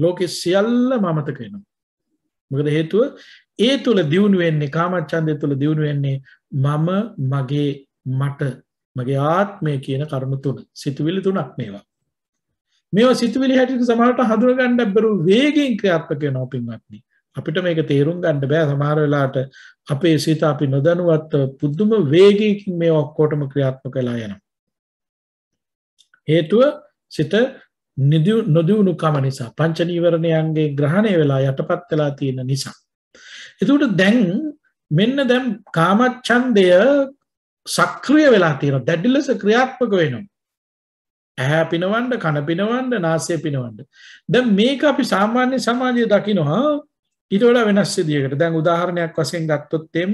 ලෝකෙ සියල්ල මමතකෙනවා. මොකද හේතුව ඒ තුළ දියුණුවෙන්නේ කාමච්චන්දය තුළ දියුණුවෙන්නේ මම මගේ මට මගේ ආත්මය කියන කරුණු තුන සිතුවිලි තුනක් මේවා. මේ සිතුවිලි හැටික සමට හදුරගණ්ඩ බැරු වේගෙන් ක්‍රියාත්මක නොපින්වත්න්නේ. අපිට මේක තේරුම් ගන්න බෑ සමහර වෙලාවට අපේ සිත අපි නොදැනුවත්ව පුදුම වේගයකින් මේ ඔක්කොටම ක්‍රියාත්මක වෙලා යනවා. හේතුව සිත නොදියුණු කම නිසා පංච නීවරණයන්ගේ ග්‍රහණය වෙලා යටපත් වෙලා තියෙන නිසා. එතකොට දැන් මෙන්න දැන් කාමච්ඡන්දය සක්‍රිය වෙලා තියෙනවා. දැඩි ලෙස ක්‍රියාත්මක වෙනවා. ඇහැ පිනවන්න, කන පිනවන්න, නාසය පිනවන්න. දැන් මේක අපි සාමාන්‍ය සමාජයේ දකිනවා ඊට වඩා වෙනස් විදියකට දැන් උදාහරණයක් වශයෙන් ගත්තොත් එම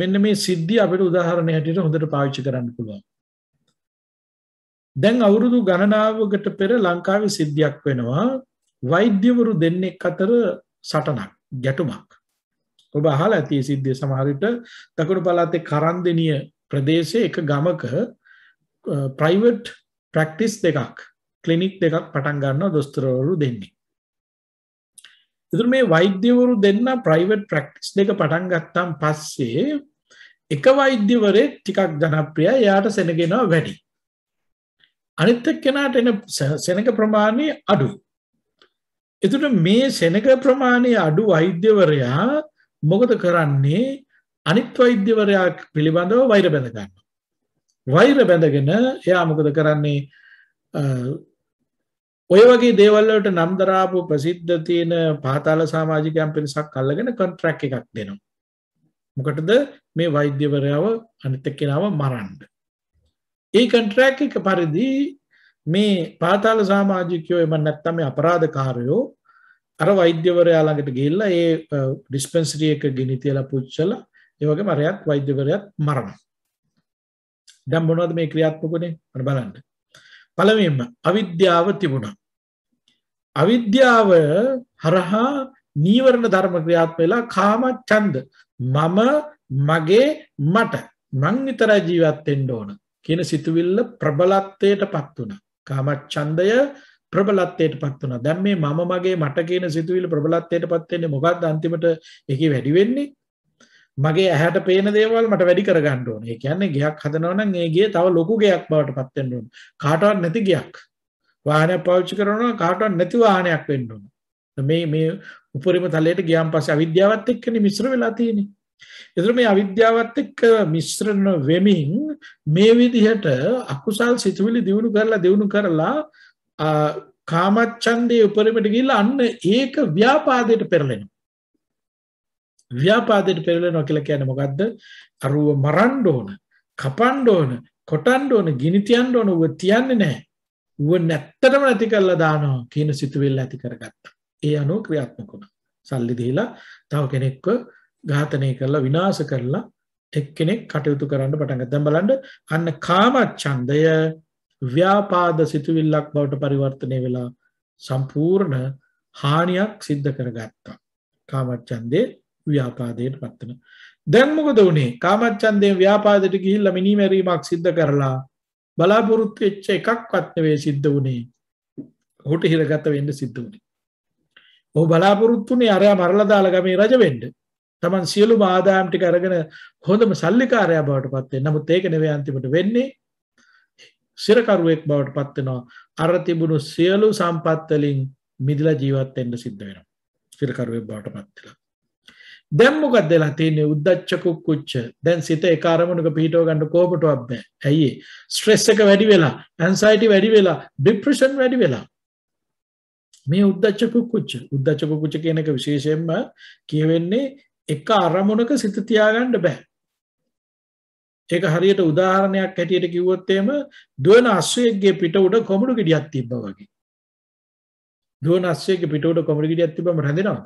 මෙන්න මේ සිද්ධිය අපිට උදාහරණයක් හැටියට හොඳට පාවිච්චි කරන්න පුළුවන්. දැන් අවුරුදු ගණනාවකට පෙර ලංකාවේ සිද්ධියක් වෙනවා වෛද්‍යවරු දෙන්නෙක් අතර සටනක් ගැටුමක් ඔබ අහලා ඇති සිද්ධිය සමහර විට දකුණු පළාතේ කරන්දෙනිය ප්‍රදේශයේ එක ගමක ප්‍රයිවට් ප්‍රැක්ටිස් දෙකක් ක්ලිනික් දෙකක් පටන් ගන්නවා දොස්තරවරු දෙන්නේ එතුර මේ වෛද්‍යවරු දෙන්න ප්‍රයිවට් ප්‍රක්ටිස් දෙක පටන් ගත්තම් පස්සේ එක වෛද්‍යවරේ ටිකක් ජනප්‍රිය යාට සෙනගෙනවා වැඩි. අනිත්තක් කෙනාට එන සෙනක ප්‍රමාණය අඩු. එතුට මේ සෙනක ප්‍රමාණය අඩු වෛද්‍යවරයා මොකද කරන්නේ අනිත් වෛද්‍යවරයා පිළිබඳව වෛර බැඳගන්න. වෛර බැඳගෙන එයා මොකද කරන්නේ ඔය වගේ දේවල්ලට නම්දරාපු ප්‍රසිද්ධ තියෙන පාතාල සාමාජිකයන් පිරිසක් අල්ලගෙන කොන්ට්‍රැක් එකක් දෙනවා. මොකටද මේ වෛද්‍යවරයාව අනිත කෙනාව මරන්න. ඒ කන්ට්‍රැක් එක පරිදි මේ පාතාල සාමාජිකයෝ එම නැත්තම අපරාධකාරයෝ අර වෛද්‍යවරයා ළඟට ගිහිල්ලා ඒ ඩිස්පෙන්සරි එක ගිනි තියලා පුච්චලා ඒ වගේම අරයත් වෛද්‍යවරයාත් මරනවා. දැන් මොනවද මේ ක්‍රියාත්මක වෙන්නේ? බලන්න. පළවෙනිම අවිද්‍යාව තිබුණා. අවිද්‍යාව හරහා නීවරණ ධර්ම ක්‍රියාත්මක වෙලා කාම ඡන්ද මම මගේ මට මං විතරයි ජීවත් වෙන්න ඕන කියන සිතුවිල්ල ප්‍රබලත්වයටපත් වුණා. කාම ඡන්දය ප්‍රබලත්වයටපත් වුණා. දැන් මේ මම මගේ මට කියන සිතුවිල්ල ප්‍රබලත්වයටපත් වෙන්නේ මොකද්ද අන්තිමට ඒකේ වැඩි වෙන්නේ? මගේ ඇහැට පේන දේවල් මට වැඩි කරගන්න ඕනේ. ඒ කියන්නේ ගයක් හදනවා නම් ඒ ගේ තව ලොකු ගයක් බවට පත් වෙන්න ඕනේ. කාටවත් නැති ගයක්. වාහනයක් පාවිච්චි කරනවා කාටවත් නැති වාහනයක් වෙන්න ඕනේ. මේ මේ උපරිම තලයට ගියන් පස්සේ අවිද්‍යාවත් එක්කනේ මිශ්‍ර වෙලා තියෙන්නේ. ඒතර මේ අවිද්‍යාවත් එක්ක මිශ්‍ර වෙමින් මේ විදිහට අකුසල් සිතුවිලි දිනු කරලා දිනු කරලා කාමච්ඡන්දේ උපරිමට ගිහිල්ලා අන්න ඒක ව්‍යාපාදයට පෙරලෙනවා. ව්‍යාපාදයට පෙරලෙනවා නොකල කියන්නේ මොකද්ද? අරුව මරන්න ඕන, කපන්න ඕන, කොටන්න ඕන, ගිනි තියන්න ඕන ඌව තියන්නේ නැහැ. ඌව නැත්තටම නැති කරලා දානවා කියන සිතුවිල්ල ඇති කරගත්තා. ඒ අනුව ක්‍රියාත්මක වුණා. සල්ලි දීලා තව කෙනෙක්ව ඝාතනය කරලා විනාශ කරලා එක්කෙනෙක් කටයුතු කරන්න පටන් ගත්තා. දැන් බලන්න අන්න කාමච්ඡන්දය ව්‍යාපාද සිතුවිල්ලක් බවට පරිවර්තනය වෙලා සම්පූර්ණ හානියක් සිද්ධ කරගත්තා. කාමච්ඡන්දේ ව්‍යාපාදයට පත්වන. දැන් මොකද වුනේ? කාමච්ඡන්දයෙන් ව්‍යාපාදයට ගිහිල්ලා මිනිමැරීමක් සිද්ධ කරලා බලාපොරොත්තු වෙච්ච එකක්වත් නෙවෙයි සිද්ධ වුනේ. ඔහුට හිරගත වෙන්න සිද්ධ වුනේ. ඔහු බලාපොරොත්තුනේ අරයා මරලා දාලා ගමේ රජ වෙන්න. Taman සියලුම ආදායම් ටික අරගෙන හොඳම සල්ලිකාරයා බවට පත් වෙන. නමුත් ඒක නෙවෙයි අන්තිමට වෙන්නේ. සිරකරුවෙක් බවට පත් වෙනවා. අර තිබුණු සියලු සම්පත් වලින් මිදලා ජීවත් වෙන්න සිද්ධ වෙනවා. සිරකරුවෙක් බවට පත් වෙනවා. දැන් මොකක්ද වෙලා තියෙන්නේ උද්දච්ච කුක්කුච්ච දැන් සිත එක අරමුණක පිහිටව ගන්න කොහොමටවත් බෑ ඇයි ස්ට්‍රෙස් එක වැඩි වෙලා ඇන්සයිටි වැඩි වෙලා ડિප්‍රෙෂන් වැඩි වෙලා මේ උද්දච්ච කුක්කුච්ච උද්දච්ච කුක්කුච්ච කියන එක විශේෂයෙන්ම කියවෙන්නේ එක අරමුණක සිත තියාගන්න බෑ ඒක හරියට උදාහරණයක් හැටියට කිව්වොත් එහෙම දුවන අශ්වයෙක්ගේ පිට උඩ කොමුණු ගෙඩියක් තිබ්බා වගේ දුවන අශ්වයෙක්ගේ පිට උඩ කොමුණු ගෙඩියක් තිබ්බම රැඳෙනවද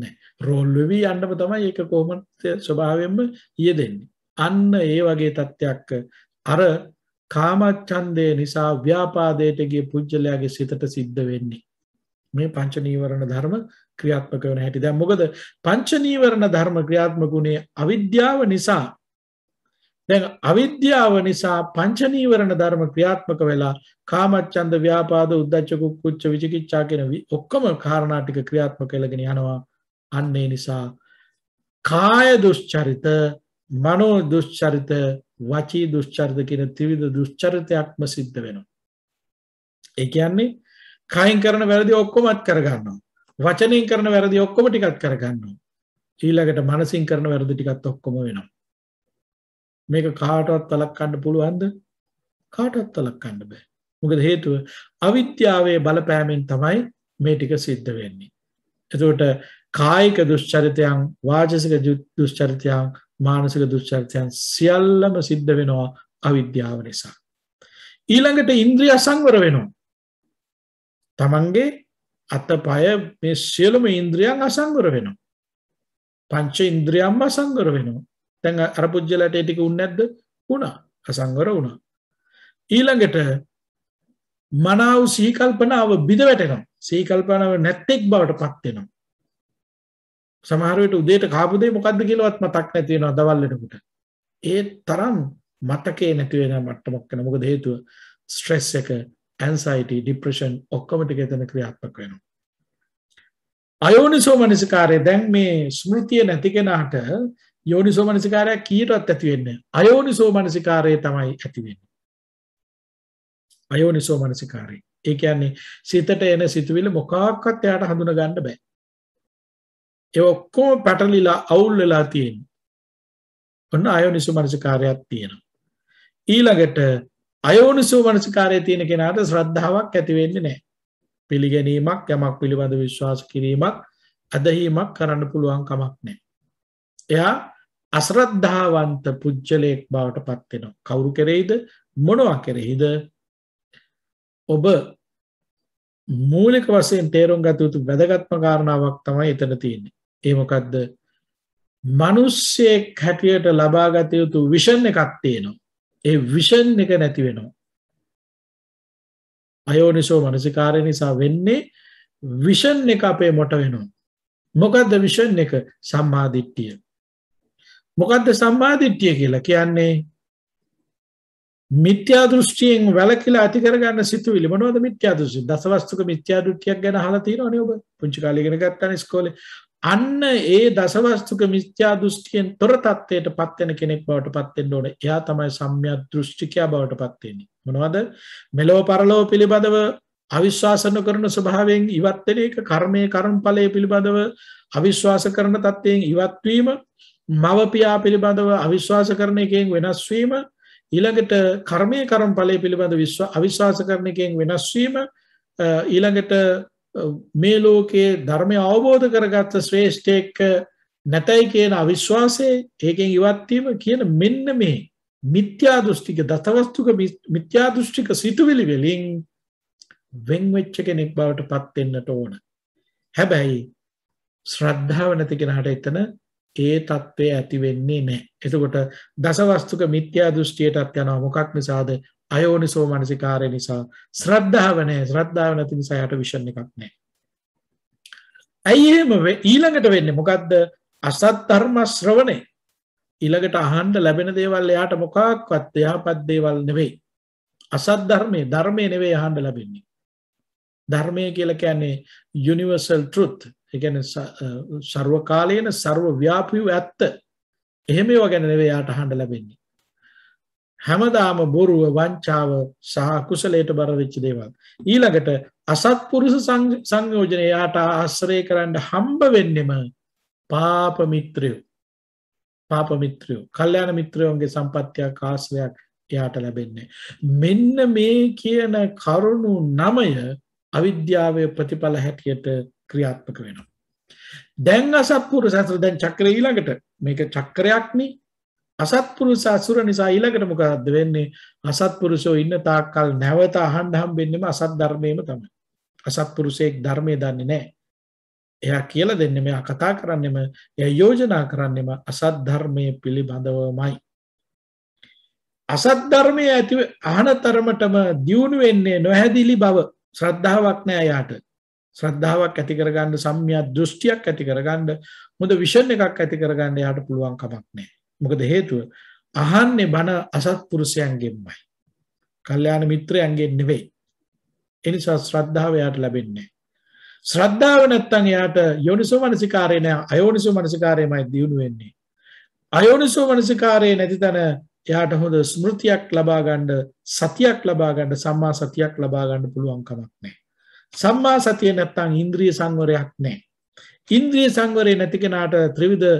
නැහැ රෝල් වෙවි යන්නම තමයි ඒක කොහොමද ස්වභාවයෙන්ම ඊයෙදෙන්නේ අන්න ඒ වගේ තත්ත්වයක් අර කාමච්ඡන්දේ නිසා ව්‍යාපාදයට ගිය පුජ්‍යලයාගේ සිතට සිද්ධ වෙන්නේ මේ පංච නීවරණ ධර්ම ක්‍රියාත්මක වෙන හැටි. දැන් මොකද පංච නීවරණ ධර්ම ක්‍රියාත්මක උනේ අවිද්‍යාව නිසා. දැන් අවිද්‍යාව නිසා පංච නීවරණ ධර්ම ක්‍රියාත්මක වෙලා කාමච්ඡන්ද ව්‍යාපාද උද්ධච්ච කුච්ච විචිකිච්ඡා කියන ඔක්කොම කාරණා ටික ක්‍රියාත්මක වෙලගෙන යනවා. අන්න ඒ නිසා කාය දුෂ්චරිත මනෝ දුෂ්චරිත වචී දුෂ්චරිත කියන ත්‍රිවිධ දුෂ්චරිතයක්ම සිද්ධ වෙනවා. ඒ කියන්නේ කයින් කරන වැරදි ඔක්කොමත් කරගන්නවා. වචනෙන් කරන වැරදි ඔක්කොම ටිකක් කරගන්නවා. ඊළඟට මනසින් කරන වැරදි ටිකත් ඔක්කොම වෙනවා. මේක කාටවත් වළක්වන්න පුළුවන්ද? කාටවත් වළක්වන්න බෑ. මොකද හේතුව අවිද්‍යාවේ බලපෑමෙන් තමයි මේ ටික සිද්ධ වෙන්නේ. එතකොට කායික දුෂ්චරිතයන් වාචසික දුෂ්චරිතයන් මානසික දුෂ්චරිතයන් සියල්ලම සිද්ධ වෙනවා අවිද්‍යාව නිසා. ඊළඟට ඉන්ද්‍රිය අසංවර වෙනවා. තමන්ගේ අතපය මේ සියලුම ඉන්ද්‍රියන් අසංවර වෙනවා. පංච ඉන්ද්‍රියම්ම අසංවර වෙනවා. දැන් අර පුජ්‍යලට ඒ ටික උන්නේ නැද්ද? වුණා. අසංවර වුණා. ඊළඟට මනාව සීකල්පනාව බිඳ වැටෙනවා. සීකල්පනාව නැත්තේක් බවට පත් වෙනවා. සමහර විට උදේට කාපු දේ මොකද්ද කියලාවත් මතක් නැති වෙනවා දවල් වෙනකොට. ඒ තරම් මතකේ නැති වෙන මට්ටමක් වෙන. මොකද හේතුව ස්ට්‍රෙස් එක, ඇන්සයිටි, ડિප්‍රෙෂන් ඔක්කොම ටික එතන ක්‍රියාත්මක වෙනවා. අයෝනිසෝ මනසිකාරය දැන් මේ ස්මෘතිය නැති කෙනාට යෝනිසෝ මනසිකාරය කීයටවත් ඇති වෙන්නේ අයෝනිසෝ මනසිකාරය තමයි ඇති වෙන්නේ අයෝනිසෝ මනසිකාරය ඒ කියන්නේ සිතට එන සිතුවිලි මොකක්වත් එයාට හඳුනා ගන්න බෑ ඒ ඔක්කොම පැටලිලා අවුල් වෙලා තියෙන. ඔන්න අයෝනිසෝ මනසිකාරයක් තියෙනවා. ඊළඟට අයෝනිසෝ මනසිකාරයේ තියෙන කෙනාට ශ්‍රද්ධාවක් ඇති වෙන්නේ නැහැ. පිළිගැනීමක් යමක් පිළිබඳ විශ්වාස කිරීමක් අදහිීමක් කරන්න පුළුවන් කමක් නැහැ. එයා අශ්‍රද්ධාවන්ත පුජ්‍යලයක් බවට පත් වෙනවා. කවුරු කෙරෙහිද? මොනවා කෙරෙහිද? ඔබ මූලික වශයෙන් තේරුම් ගත යුතු වැදගත්ම කාරණාවක් තමයි එතන තියෙන්නේ. ඒ මොකක්ද මිනිස්සෙක් හැටියට ලබාගත යුතු විෂන් එකක් තියෙනවා. ඒ විෂන් එක නැති වෙනවා. අයෝනිසෝ මනසිකාරය නිසා වෙන්නේ විෂන් එක අපේ මොට වෙනවා. මොකද්ද විෂන් එක? සම්මාදිට්ඨිය. මොකද්ද සම්මාදිට්ඨිය කියලා කියන්නේ? මිත්‍යා දෘෂ්ටියෙන් වැළකීලා ඇති කරගන්න සිතුවිලි මොනවද මිත්‍යා දෘෂ්ටි දසවස්තුක මිත්‍යා දෘෂ්ටියක් ගැන අහලා තියෙනවනේ ඔබ පුංචි කාලේ ඉගෙන ගත්තානේ ඉස්කෝලේ අන්න ඒ දසවස්තුක මිත්‍යා දෘෂ්ටියෙන් තොර තත්ත්වයට පත්වෙන කෙනෙක් බවට පත්වෙන්න ඕනේ. එයා තමයි සම්මියත් දෘෂ්ටිකයා බවට පත් වෙන්නේ. මොනවද? මෙලෝ පරලෝ පිළිබඳව අවිශ්වාස නොකරන ස්වභාවයෙන් ඉවත් වෙන එක කර්මයේ කර්මඵලයේ පිළිබඳව අවිශ්වාස කරන තත්ත්වයෙන් ඉවත් වීම, මව පියා පිළිබඳව අවිශ්වාස කරන එකෙන් වෙනස් වීම, ඊළඟට කර්මයේ කර්මඵලයේ පිළිබඳ අවිශ්වාස කරන එකෙන් වෙනස් වීම, ඊළඟට මේ ලෝකයේ ධර්මය අවබෝධ කරගත්ත ශ්‍රේෂ්ඨයෙක් නැතයි කියන අවිශ්වාසය ඒකෙන් ඉවත්වීම කියන මෙන්න මේ මිත්‍යා දෘෂ්ටික දතවස්තුක මිත්‍යා දෘෂ්ටික සිතුවිලි වලින් වෙන්වෙච්ච කෙනෙක් බවට පත් වෙන්නට ඕන. හැබැයි ශ්‍රද්ධාව නැති කෙනාට එතන ඒ தત્ත්වය ඇති වෙන්නේ නැහැ. එතකොට දසවස්තුක මිත්‍යා දෘෂ්ටියටත් යනවා මොකක් නිසාද? අයෝනිසෝ මනසිකාරය නිසා ශ්‍රද්ධාව නැහැ ශ්‍රද්ධාව නැති නිසා යට විෂන් එකක් නැහැ ඇයි එහෙම ඊළඟට වෙන්නේ මොකද්ද අසත් ධර්ම ශ්‍රවණේ ඊළඟට අහන්න ලැබෙන දේවල් එයාට මොකක්වත් යහපත් දේවල් නෙවෙයි අසත් ධර්මයේ ධර්මයේ නෙවෙයි අහන්න ලැබෙන්නේ ධර්මය කියලා කියන්නේ යුනිවර්සල් ට්‍රුත් ඒ කියන්නේ ਸਰවකාලීන ਸਰව ව්‍යාපීව ඇත්ත එහෙම ඒවා ගැන නෙවෙයි යාට අහන්න ලැබෙන්නේ හැමදාම බොරුව වංචාව සහ කුසලයට බර වෙච්ච දේවල් ඊළඟට අසත්පුරුෂ සංයෝජන එයාට ආශ්‍රය කරන්න හම්බ වෙන්නෙම පාප මිත්‍රයෝ පාප මිත්‍රයෝ කල්යාණ මිත්‍රයෝගේ සම්පත්තියක් ආශ්‍රයක් එයාට ලැබෙන්නේ මෙන්න මේ කියන කරුණු නමය අවිද්‍යාවේ ප්‍රතිඵල හැටියට ක්‍රියාත්මක වෙනවා දැන් අසත්පුරුෂ දැන් චක්‍රය ඊළඟට මේක චක්‍රයක්නේ අසත්පුරුෂ අසුර නිසා ඊළඟට මොකද වෙන්නේ? අසත්පුරුෂෝ ඉන්න තාක්කල් නැවත අහන්න හම්බෙන්නෙම අසත් ධර්මයේම තමයි. අසත්පුරුෂයෙක් ධර්මයේ දන්නේ නැහැ. එයා කියලා දෙන්නේ මෙයා කතා කරන්නෙම එයා යෝජනා කරන්නෙම අසත් ධර්මයේ පිළිබඳවමයි. අසත් ධර්මයේ ඇති අහන තරමටම දියුණු වෙන්නේ නොහැදිලි බව ශ්‍රද්ධාවක් නෑ යාට. ශ්‍රද්ධාවක් ඇති කරගන්න සම්මිය දෘෂ්ටියක් ඇති කරගන්න හොඳ විෂන් එකක් ඇති කරගන්න යාට පුළුවන් කමක් නෑ. මොකද හේතුව අහන්නේ බන අසත්පුරුෂයන්ගෙන්මයි. කල්යාණ මිත්‍රයන්ගෙන් නෙවෙයි. ඒ නිසා ශ්‍රද්ධාව එයාට ලැබෙන්නේ ශ්‍රද්ධාව නැත්තම් එයාට යෝනිසෝ මනසිකාරය නෑ අයෝනිසෝ මනසිකාරයමයි දියුණු වෙන්නේ. අයෝනිසෝ මනසිකාරය නැති තැන එයාට හොඳ ස්මෘතියක් ලබා ගන්න සතියක් ලබා ගන්න සම්මා සතියක් ලබා ගන්න පුළුවන් කමක් නැහැ. සම්මා සතිය නැත්තම් ඉන්ද්‍රිය සංවරයක් නැහැ. ඉන්ද්‍රිය සංවරය නැති කෙනාට ත්‍රිවිධ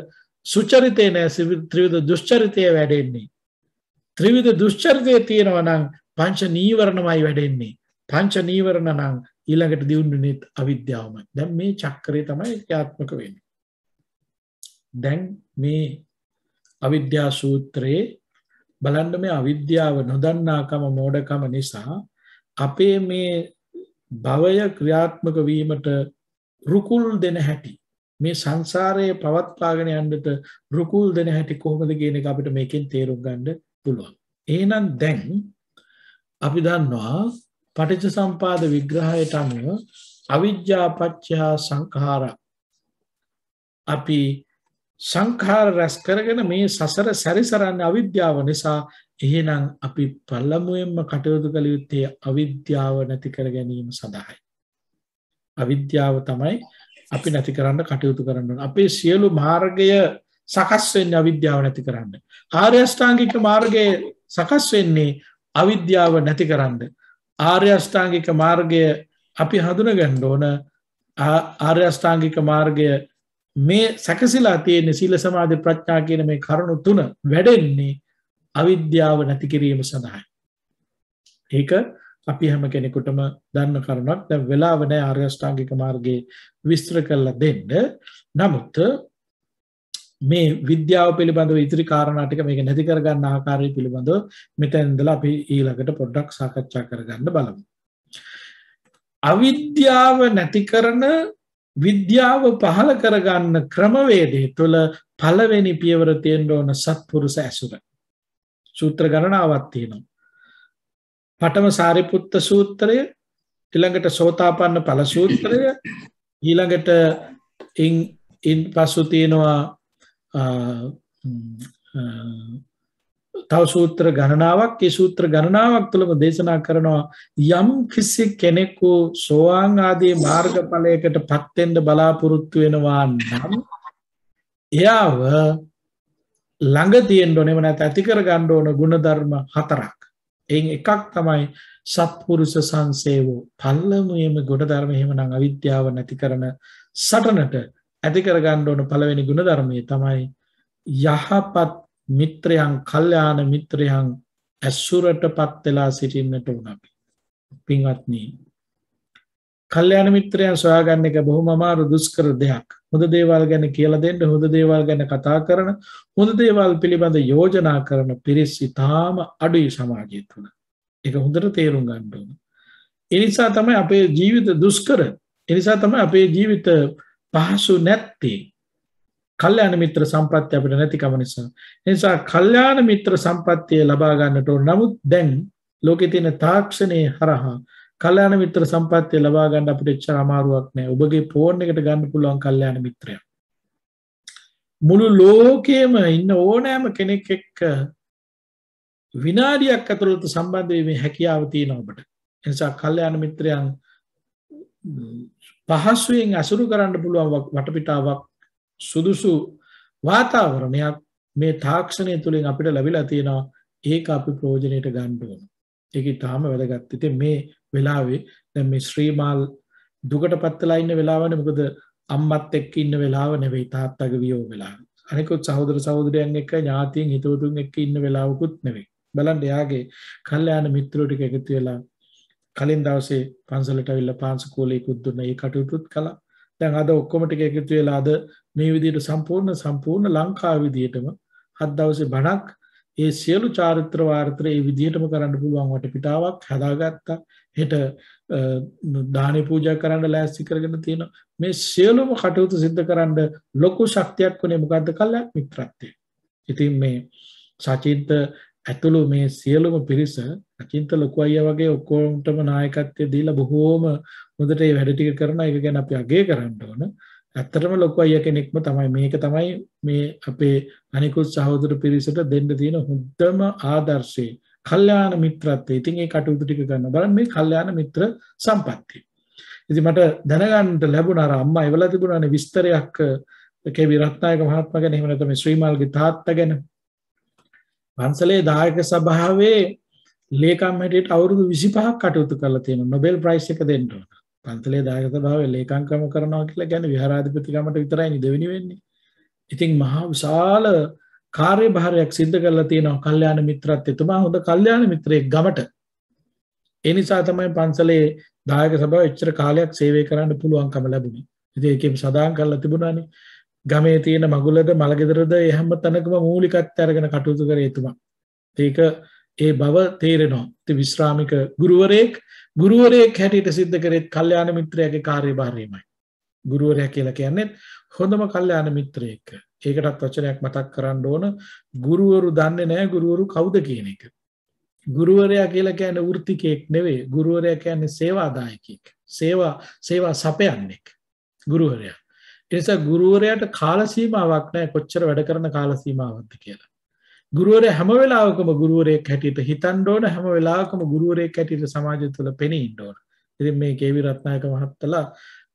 සුචරිතය නෑ ත්‍රවිධ දුෂ්චරිතය වැඩෙන්නේ. ත්‍රවිධ දුෂ්චරිතය තියෙනවනං පංච නීවරණමයි වැඩෙන්නේ. පංච නීවරණ නං ඊළඟට දියුණුනෙත් අවිද්‍යාවමයි. දැන් මේ චක්‍රය තමයි ක්‍යාත්මක වෙන්නේ. දැන් මේ අවිද්‍යා සූත්‍රයේ බලන්න මේ අවිද්‍යාව නොදන්නාකම මෝඩකම නිසා අපේ මේ භවය ක්‍රියාත්මක වීමට රුකුල් දෙන හැටි මේ සංසාරයේ පවත්වාගෙන යන්නට රුකුල් දෙන හැටි කොහොමද කියන එක අපිට මේකෙන් තේරුම් ගන්න පුළුවන්. එහෙනම් දැන් අපි දන්නවා පටිච්ච සම්පාද විග්‍රහයට අනුව අවිජ්ජා පත්‍ය සංඛාර අපි සංඛාර රැස් කරගෙන මේ සසර සැරිසරන්නේ අවිද්‍යාව නිසා එහෙනම් අපි පළමුවෙන්ම කටයුතු කළ යුත්තේ අවිද්‍යාව නැති කර ගැනීම සඳහායි. අවිද්‍යාව තමයි අපි නැති කරන්න කටයුතු කරන්න අපේ සියලු මාර්ගය සකස් වෙන්නේ අවිද්‍යාව නැති කරන්න. ආර්ය අෂ්ටාංගික මාර්ගයේ සකස් වෙන්නේ අවිද්‍යාව නැති කරන්න. ආර්ය අෂ්ටාංගික මාර්ගය අපි හඳුනගන්න ඕන ආර්ය අෂ්ටාංගික මාර්ගය මේ සැකසිලා තියෙන සීල සමාධි ප්‍රඥා කියන මේ කරුණු තුන වැඩෙන්නේ අවිද්‍යාව නැති කිරීම සඳහායි. ඒක අපි හැම කෙනෙකුටම දන්න කරුණක් දැන් වෙලාව නැහැ ආර්ය අෂ්ටාංගික මාර්ගයේ විස්තර කරලා දෙන්න. නමුත් මේ විද්‍යාව පිළිබඳව ඉතිරි කාරණා ටික මේක නැති කරගන්න ආකාරය පිළිබඳව මෙතන ඉඳලා අපි ඊළඟට පොඩ්ඩක් සාකච්ඡා කරගන්න බලමු. අවිද්‍යාව නැති කරන විද්‍යාව පහළ කරගන්න ක්‍රමවේදය තුළ පළවෙනි පියවර තියෙන්න ඕන සත්පුරුෂ ඇසුර. සූත්‍ර ගණනාවක් තියෙනවා. පඨම සාරිපුත්ත සූත්‍රය ඊළඟට සෝතාපන්න ඵල සූත්‍රය ඊළඟට ඉන් ඉන් පසු තියෙනවා තව සූත්‍ර ගණනාවක් ඒ සූත්‍ර ගණනාවක් තුළම දේශනා කරනවා යම් කිසි කෙනෙකු සෝවාන් ආදී මාර්ගඵලයකට පත් වෙන්න බලාපොරොත්තු වෙනවා නම් එයාව ළඟ තියෙන්න ඕනේ නැත්නම් ඇති කර ගන්න ඕන ಗುಣධර්ම හතරක් එයින් එකක් තමයි සත්පුරුෂ සංසේවෝ පල්ලමුයේම ගොඩ ධර්ම එහෙමනම් අවිද්‍යාව නැති කරන සටනට ඇති කර ගන්න ඕන පළවෙනි ගුණ ධර්මයේ තමයි යහපත් මිත්‍රයන්, කල්යාණ මිත්‍රයන් ඇසුරටපත් වෙලා සිටින්නට උන අපි. පින්වත්නි, කල්යාණ මිත්‍රයන් සොයාගන්න එක බොහොම අමාරු දුෂ්කර දෙයක්. හොඳ දේවල් ගැන කියලා දෙන්න හොඳ දේවල් ගැන කතා කරන හොඳ දේවල් පිළිබඳ යෝජනා කරන පිරිස් ඉතාම අඩුයි සමාජය තුළ එක හොඳට තේරුම් ගණ්ඩුවන. එනිසා තමයි අපේ ජීවිත දුස්කර එනිසා තමයි අපේ ජීවිත පහසු නැත්තේ කල්්‍යයාන මිත්‍ර සම්පත්ති අපට නැතිකම නිසා. නිසා කල්්‍යාන මිත්‍ර සම්පත්තිය ලබාගන්නට නමුත් දැන් ලෝකෙ තියෙන තාක්ෂණය හරහා කල්යාණ මිත්‍ර සම්පත්තිය ලබා ගන්න අපිට එච්චර අමාරුවක් නෑ. ඔබගේ ෆෝන් එකට ගන්න පුළුවන් කල්යාණ මිත්‍රයා. මුළු ලෝකයේම ඉන්න ඕනෑම කෙනෙක් එක්ක විනාඩියක් ඇතුළත සම්බන්ධ වීමේ හැකියාව තියෙනවා ඔබට. ඒ නිසා කල්යාණ මිත්‍රයන් පහසුවෙන් අසුරු කරන්න පුළුවන් වටපිටාවක් සුදුසු වාතාවරණයක් මේ තාක්ෂණය තුළින් අපිට ලැබිලා තියෙනවා ඒක අපි ප්‍රයෝජනෙට ගන්න ඕන. ඒක ඊටාම වැදගත්. ඉතින් මේ වෙලාවේ දැන් මේ ශ්‍රීමාල් දුකටපත් වෙලා ඉන්න වෙලාවනේ මොකද අම්මත් එක්ක ඉන්න වෙලාව නෙවෙයි තාත්තගේ වියෝ වෙලාව. අනිකුත් සහෝදර සහෝදරයන් එක්ක ඥාතීන් හිතවතුන් එක්ක ඉන්න වෙලාවකුත් නෙවෙයි. බලන්න එයාගේ කල්යාණ මිත්‍රෝ ටික එකතු වෙලා කලින් දවසේ පන්සලට අවිල්ලා පාංශකෝලයකුත් දුන්න ඒ කටයුතුත් කළා. දැන් අද ඔක්කොම ටික එකතු වෙලා අද මේ විදිහට සම්පූර්ණ සම්පූර්ණ ලංකාව විදිහටම හත් දවසේ බණක් ඒ සියලු චාරිත්‍ර වාර්ත්‍ර ඒ විදිහටම කරන්න පුළුවන් වටපිටාවක් හදාගත්තා. හෙට දානි පූජා කරන්න ලෑස්ති කරගෙන තියෙන මේ සියලුම කටයුතු සිද්ධ කරන්න ලොකු ශක්තියක් වුණේ මොකද්ද කල්ලාක් මිත්‍රත්වය. ඉතින් මේ සචින්ත ඇතුළු මේ සියලුම පිරිස අචින්ත ලොකු අයියා වගේ ඔක්කොටම නායකත්වය දීලා බොහෝම හොඳට මේ වැඩ ටික කරන එක ගැන අපි අගය කරන්න ඕන. ඇත්තටම ලොකු අයියා කෙනෙක්ම තමයි මේක තමයි මේ අපේ අනිකුත් සහෝදර පිරිසට දෙන්න තියෙන හොඳම ආදර්ශේ. කල්යාණ මිත්‍රත්වය. ඉතින් ඒ කටයුතු ටික ගන්න බලන්න මේ කල්යාණ මිත්‍ර සම්පත්තිය. ඉතින් මට දැනගන්න ලැබුණා අර අම්මා එවලා තිබුණානේ විස්තරයක් කේවි රත්නායක මහත්මයා ගැන එහෙම නැත්නම් ශ්‍රීමාල්ගේ තාත්තා ගැන. පන්සලේ දායක සභාවේ ලේකම් හැටියට අවුරුදු 25ක් කටයුතු කරලා තියෙනවා නොබෙල් ප්‍රයිස් එක දෙන්න ඕන. පන්සලේ දායක සභාවේ ලේකම්කම කරනවා කියලා කියන්නේ විහාරාධිපතිකමට විතරයි නිදෙවිනි වෙන්නේ. ඉතින් මහා විශාල කාර්යභාරයක් සිද්ධ කරලා තියෙනවා කල්යාණ මිත්‍රත් එතුමා හොඳ කල්යාණ මිත්‍රයෙක් ගමට ඒ නිසා තමයි පන්සලේ දායක සභාව එච්චර කාලයක් සේවය කරන්න පුළුවන්කම ලැබුණේ ඉතින් ඒකෙම සදාන් කරලා තිබුණානේ ගමේ තියෙන මගුලද මලගෙදරද ඒ හැම තැනකම මූලිකත්වය අරගෙන කටයුතු කරේ එතුමා ඒක ඒ බව තේරෙනවා. ඉතින් විශ්‍රාමික ගුරුවරයෙක් ගුරුවරයෙක් හැටියට සිද්ධ කරෙත් කල්යාණ මිත්‍රයාගේ කාර්යභාරයමයි. ගුරුවරයා කියලා කියන්නේ හොඳම කල්යාණ මිත්‍රයෙක්. ඒකටත් වචනයක් මතක් කරන්න ඕන ගුරුවරු දන්නේ නැහැ ගුරුවරු කවුද කියන එක. ගුරුවරයා කියලා කියන්නේ වෘත්තිකයෙක් නෙවෙයි ගුරුවරයා කියන්නේ සේවාදායකයෙක්. සේවා සේවා සපයන්නෙක් ගුරුවරයා. ඒ නිසා ගුරුවරයාට කාල සීමාවක් නැහැ කොච්චර වැඩ කරන කාල සීමාවක්ද කියලා. ගුරුවරයා හැම වෙලාවකම ගුරුවරයෙක් හැටියට හිතන්න ඕන හැම වෙලාවකම ගුරුවරයෙක් හැටියට සමාජය තුළ පෙනී ඉන්න ඕන. ඉතින් මේ කේවි රත්නායක මහත්තලා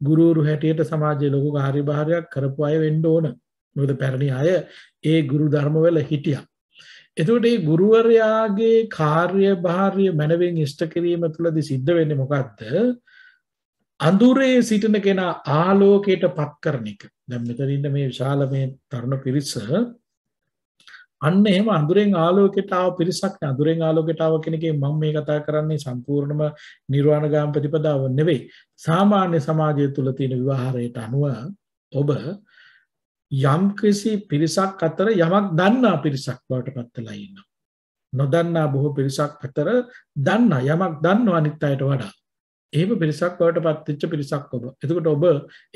ගුරුවරු හැටියට සමාජයේ ලොකු කාර්යභාරයක් කරපු අය වෙන්න ඕන. මොකද පැරණි අය ඒ ගුරු ධර්මවල හිටියා. එතකොට මේ ගුරුවරයාගේ කාර්යභාරය මනවෙන් ඉෂ්ට කිරීම තුළදී සිද්ධ වෙන්නේ මොකද්ද? අඳුරේ සිටින කෙනා ආලෝකයට පත් කරන එක. දැන් මෙතනින් මේ විශාල මේ තරුණ පිරිස අන්න එහෙම අඳුරෙන් ආලෝකයට ආව පිරිසක් නේ අඳුරෙන් ආලෝකයට ආව කෙනෙක්ගේ මම මේ කතා කරන්නේ සම්පූර්ණම නිර්වාණගාම ප්‍රතිපදාව නෙවෙයි සාමාන්‍ය සමාජය තුල තියෙන විවහාරයට අනුව ඔබ යම්කිසි පිරිසක් අතර යමක් දන්නා පිරිසක් බවට පත් වෙලා ඉන්නවා. නොදන්නා බොහෝ පිරිසක් අතර දන්නා යමක් දන්නවා අනිත් අයට වඩා. එහෙම පිරිසක් බවට පත්වෙච්ච පිරිසක් ඔබ. එතකොට ඔබ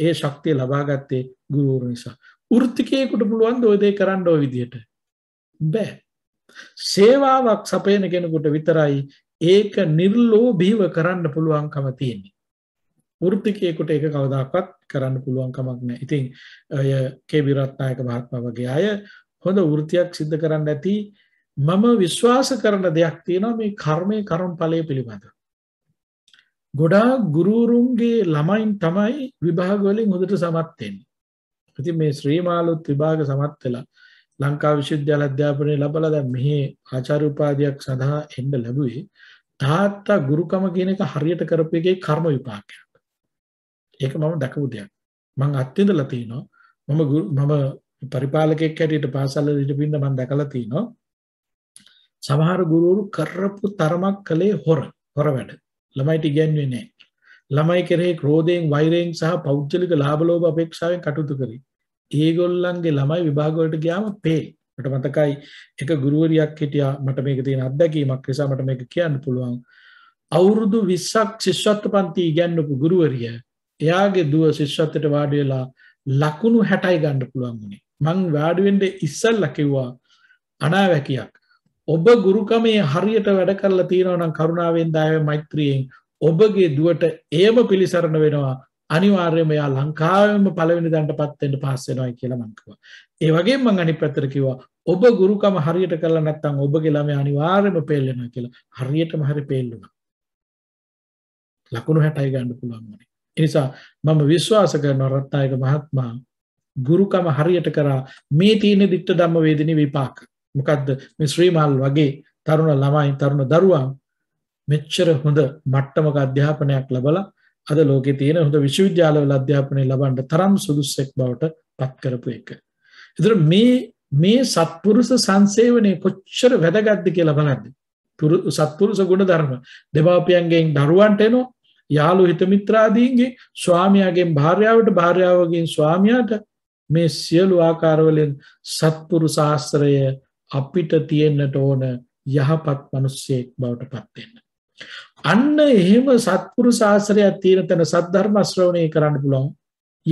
ඒ ශක්තිය ලබා ගත්තේ ගුරුවරු නිසා. වෘත්තිකයෙකුට පුළුවන් ওই දේ කරන්න ওই විදිහට. බෑ. සේවාවක් සපයන කෙනෙකුට විතරයි ඒක නිර්ලෝභීව කරන්න පුළුවන්කම තියෙන්නේ. වෘත්තිකයෙකුට ඒක කවදාකවත් කරන්න පුළුවන් කමක් නැහැ. ඉතින් අය කේ විරත්නායක මහත්මයා වගේ අය හොඳ වෘත්තියක් සිද්ධ කරන්න ඇති මම විශ්වාස කරන දෙයක් තියෙනවා මේ කර්මයේ කර්මඵලය පිළිබඳව. ගොඩාක් ගුරුරුන්ගේ ළමයින් තමයි විභාග වලින් හොඳට සමත් වෙන්නේ. ඉතින් මේ ශ්‍රීමාලුත් විභාග සමත් වෙලා ලංකා විශ්වවිද්‍යාල අධ්‍යාපනයේ ලබලා දැන් මෙහි ආචාර්ය උපාධියක් සඳහා එන්න ලැබුවේ තාත්තා ගුරුකම කියන එක හරියට කරපු එකේ කර්ම විපාකයක්. ඒක මම දැකපු දෙයක්. මම අත්විඳලා තිනවා. මම මම පරිපාලකෙක් හැටියට පාසල් වල ඉඳින්න මම දැකලා තිනවා. සමහර ගුරුවරු කරපු තරමක් කලේ හොර හොර වැඩ. ළමයිට ඉගැන්වෙන්නේ නැහැ. ළමයි කෙරෙහි ක්‍රෝධයෙන් වෛරයෙන් සහ පෞද්ගලික ලාභ ලෝභ අපේක්ෂාවෙන් කටයුතු කරයි. ඒගොල්ලන්ගේ ළමයි විභාග වලට ගියාම පේ. මට මතකයි එක ගුරුවරියක් හිටියා මට මේක තියෙන අත්දැකීමක් නිසා මට මේක කියන්න පුළුවන්. අවුරුදු 20ක් ශිෂ්‍යත්ව පන්ති ඉගැන්වපු ගුරුවරිය එයාගේ දුව ශිෂ්‍යත්වයට වාඩි වෙලා ලකුණු 60යි ගන්න පුළුවන් වුණේ. මං වාඩි වෙන්න ඉස්සෙල්ලා කිව්වා අනාවැකියක්. ඔබ ගුරුකමේ හරියට වැඩ කරලා තියෙනවා නම් කරුණාවෙන් දායමයි මෛත්‍රියෙන් ඔබගේ දුවට එයම පිළිසරණ වෙනවා. අනිවාර්යයෙන්ම යා ලංකාවෙම පළවෙනි දණ්ඩපත් වෙන්න පාස් වෙනවායි කියලා මං කිව්වා. ඒ වගේම මං අනිත් පැත්තට කිව්වා ඔබ ගුරුකම හරියට කරලා නැත්නම් ඔබගේ ළමයා අනිවාර්යයෙන්ම පෙල් වෙනවා කියලා. හරියටම හරි පෙල් වුණා. ලකුණු 60යි ගන්න පුළුවන් වුණේ. එනිසා මම විශ්වාස කරනවා රත්නායක මහත්මයා ගුරුකම හරියට කරා මේ තියෙන ditta ධම්ම වේදිනී විපාක. මොකද්ද මේ ශ්‍රීමහල් වගේ තරුණ ළමයි තරුණ දරුවන් මෙච්චර හොඳ මට්ටමක අධ්‍යාපනයක් ලැබලා අද ලෝකේ තියෙන හොඳ විශ්වවිද්‍යාලවල අධ්‍යාපනය ලබන්න තරම් සුදුස්සෙක් බවට පත් කරපු එක. ඒතර මේ මේ සත්පුරුෂ සංසේවනයේ කොච්චර වැදගත්ද කියලා බලන්න. සත්පුරුෂ ගුණ ධර්ම දෙමාපියන්ගෙන් දරුවන්ට එනවා යාළු හිතමිත්‍රාදීන්ගේ ස්වාමියාගෙන් භාර්යාවට භාර්යාවගෙන් ස්වාමියාට මේ සියලු ආකාරවලින් සත්පුරු ශාස්ත්‍රය අපිට තියෙන්නට ඕන යහපත් මිනිස්සෙක් බවට පත් වෙන්න. අන්න එහෙම සත්පුරු ශාස්ත්‍රයක් තියෙන තැන සද්ධර්ම ශ්‍රවණය කරන්න පුළුවන්.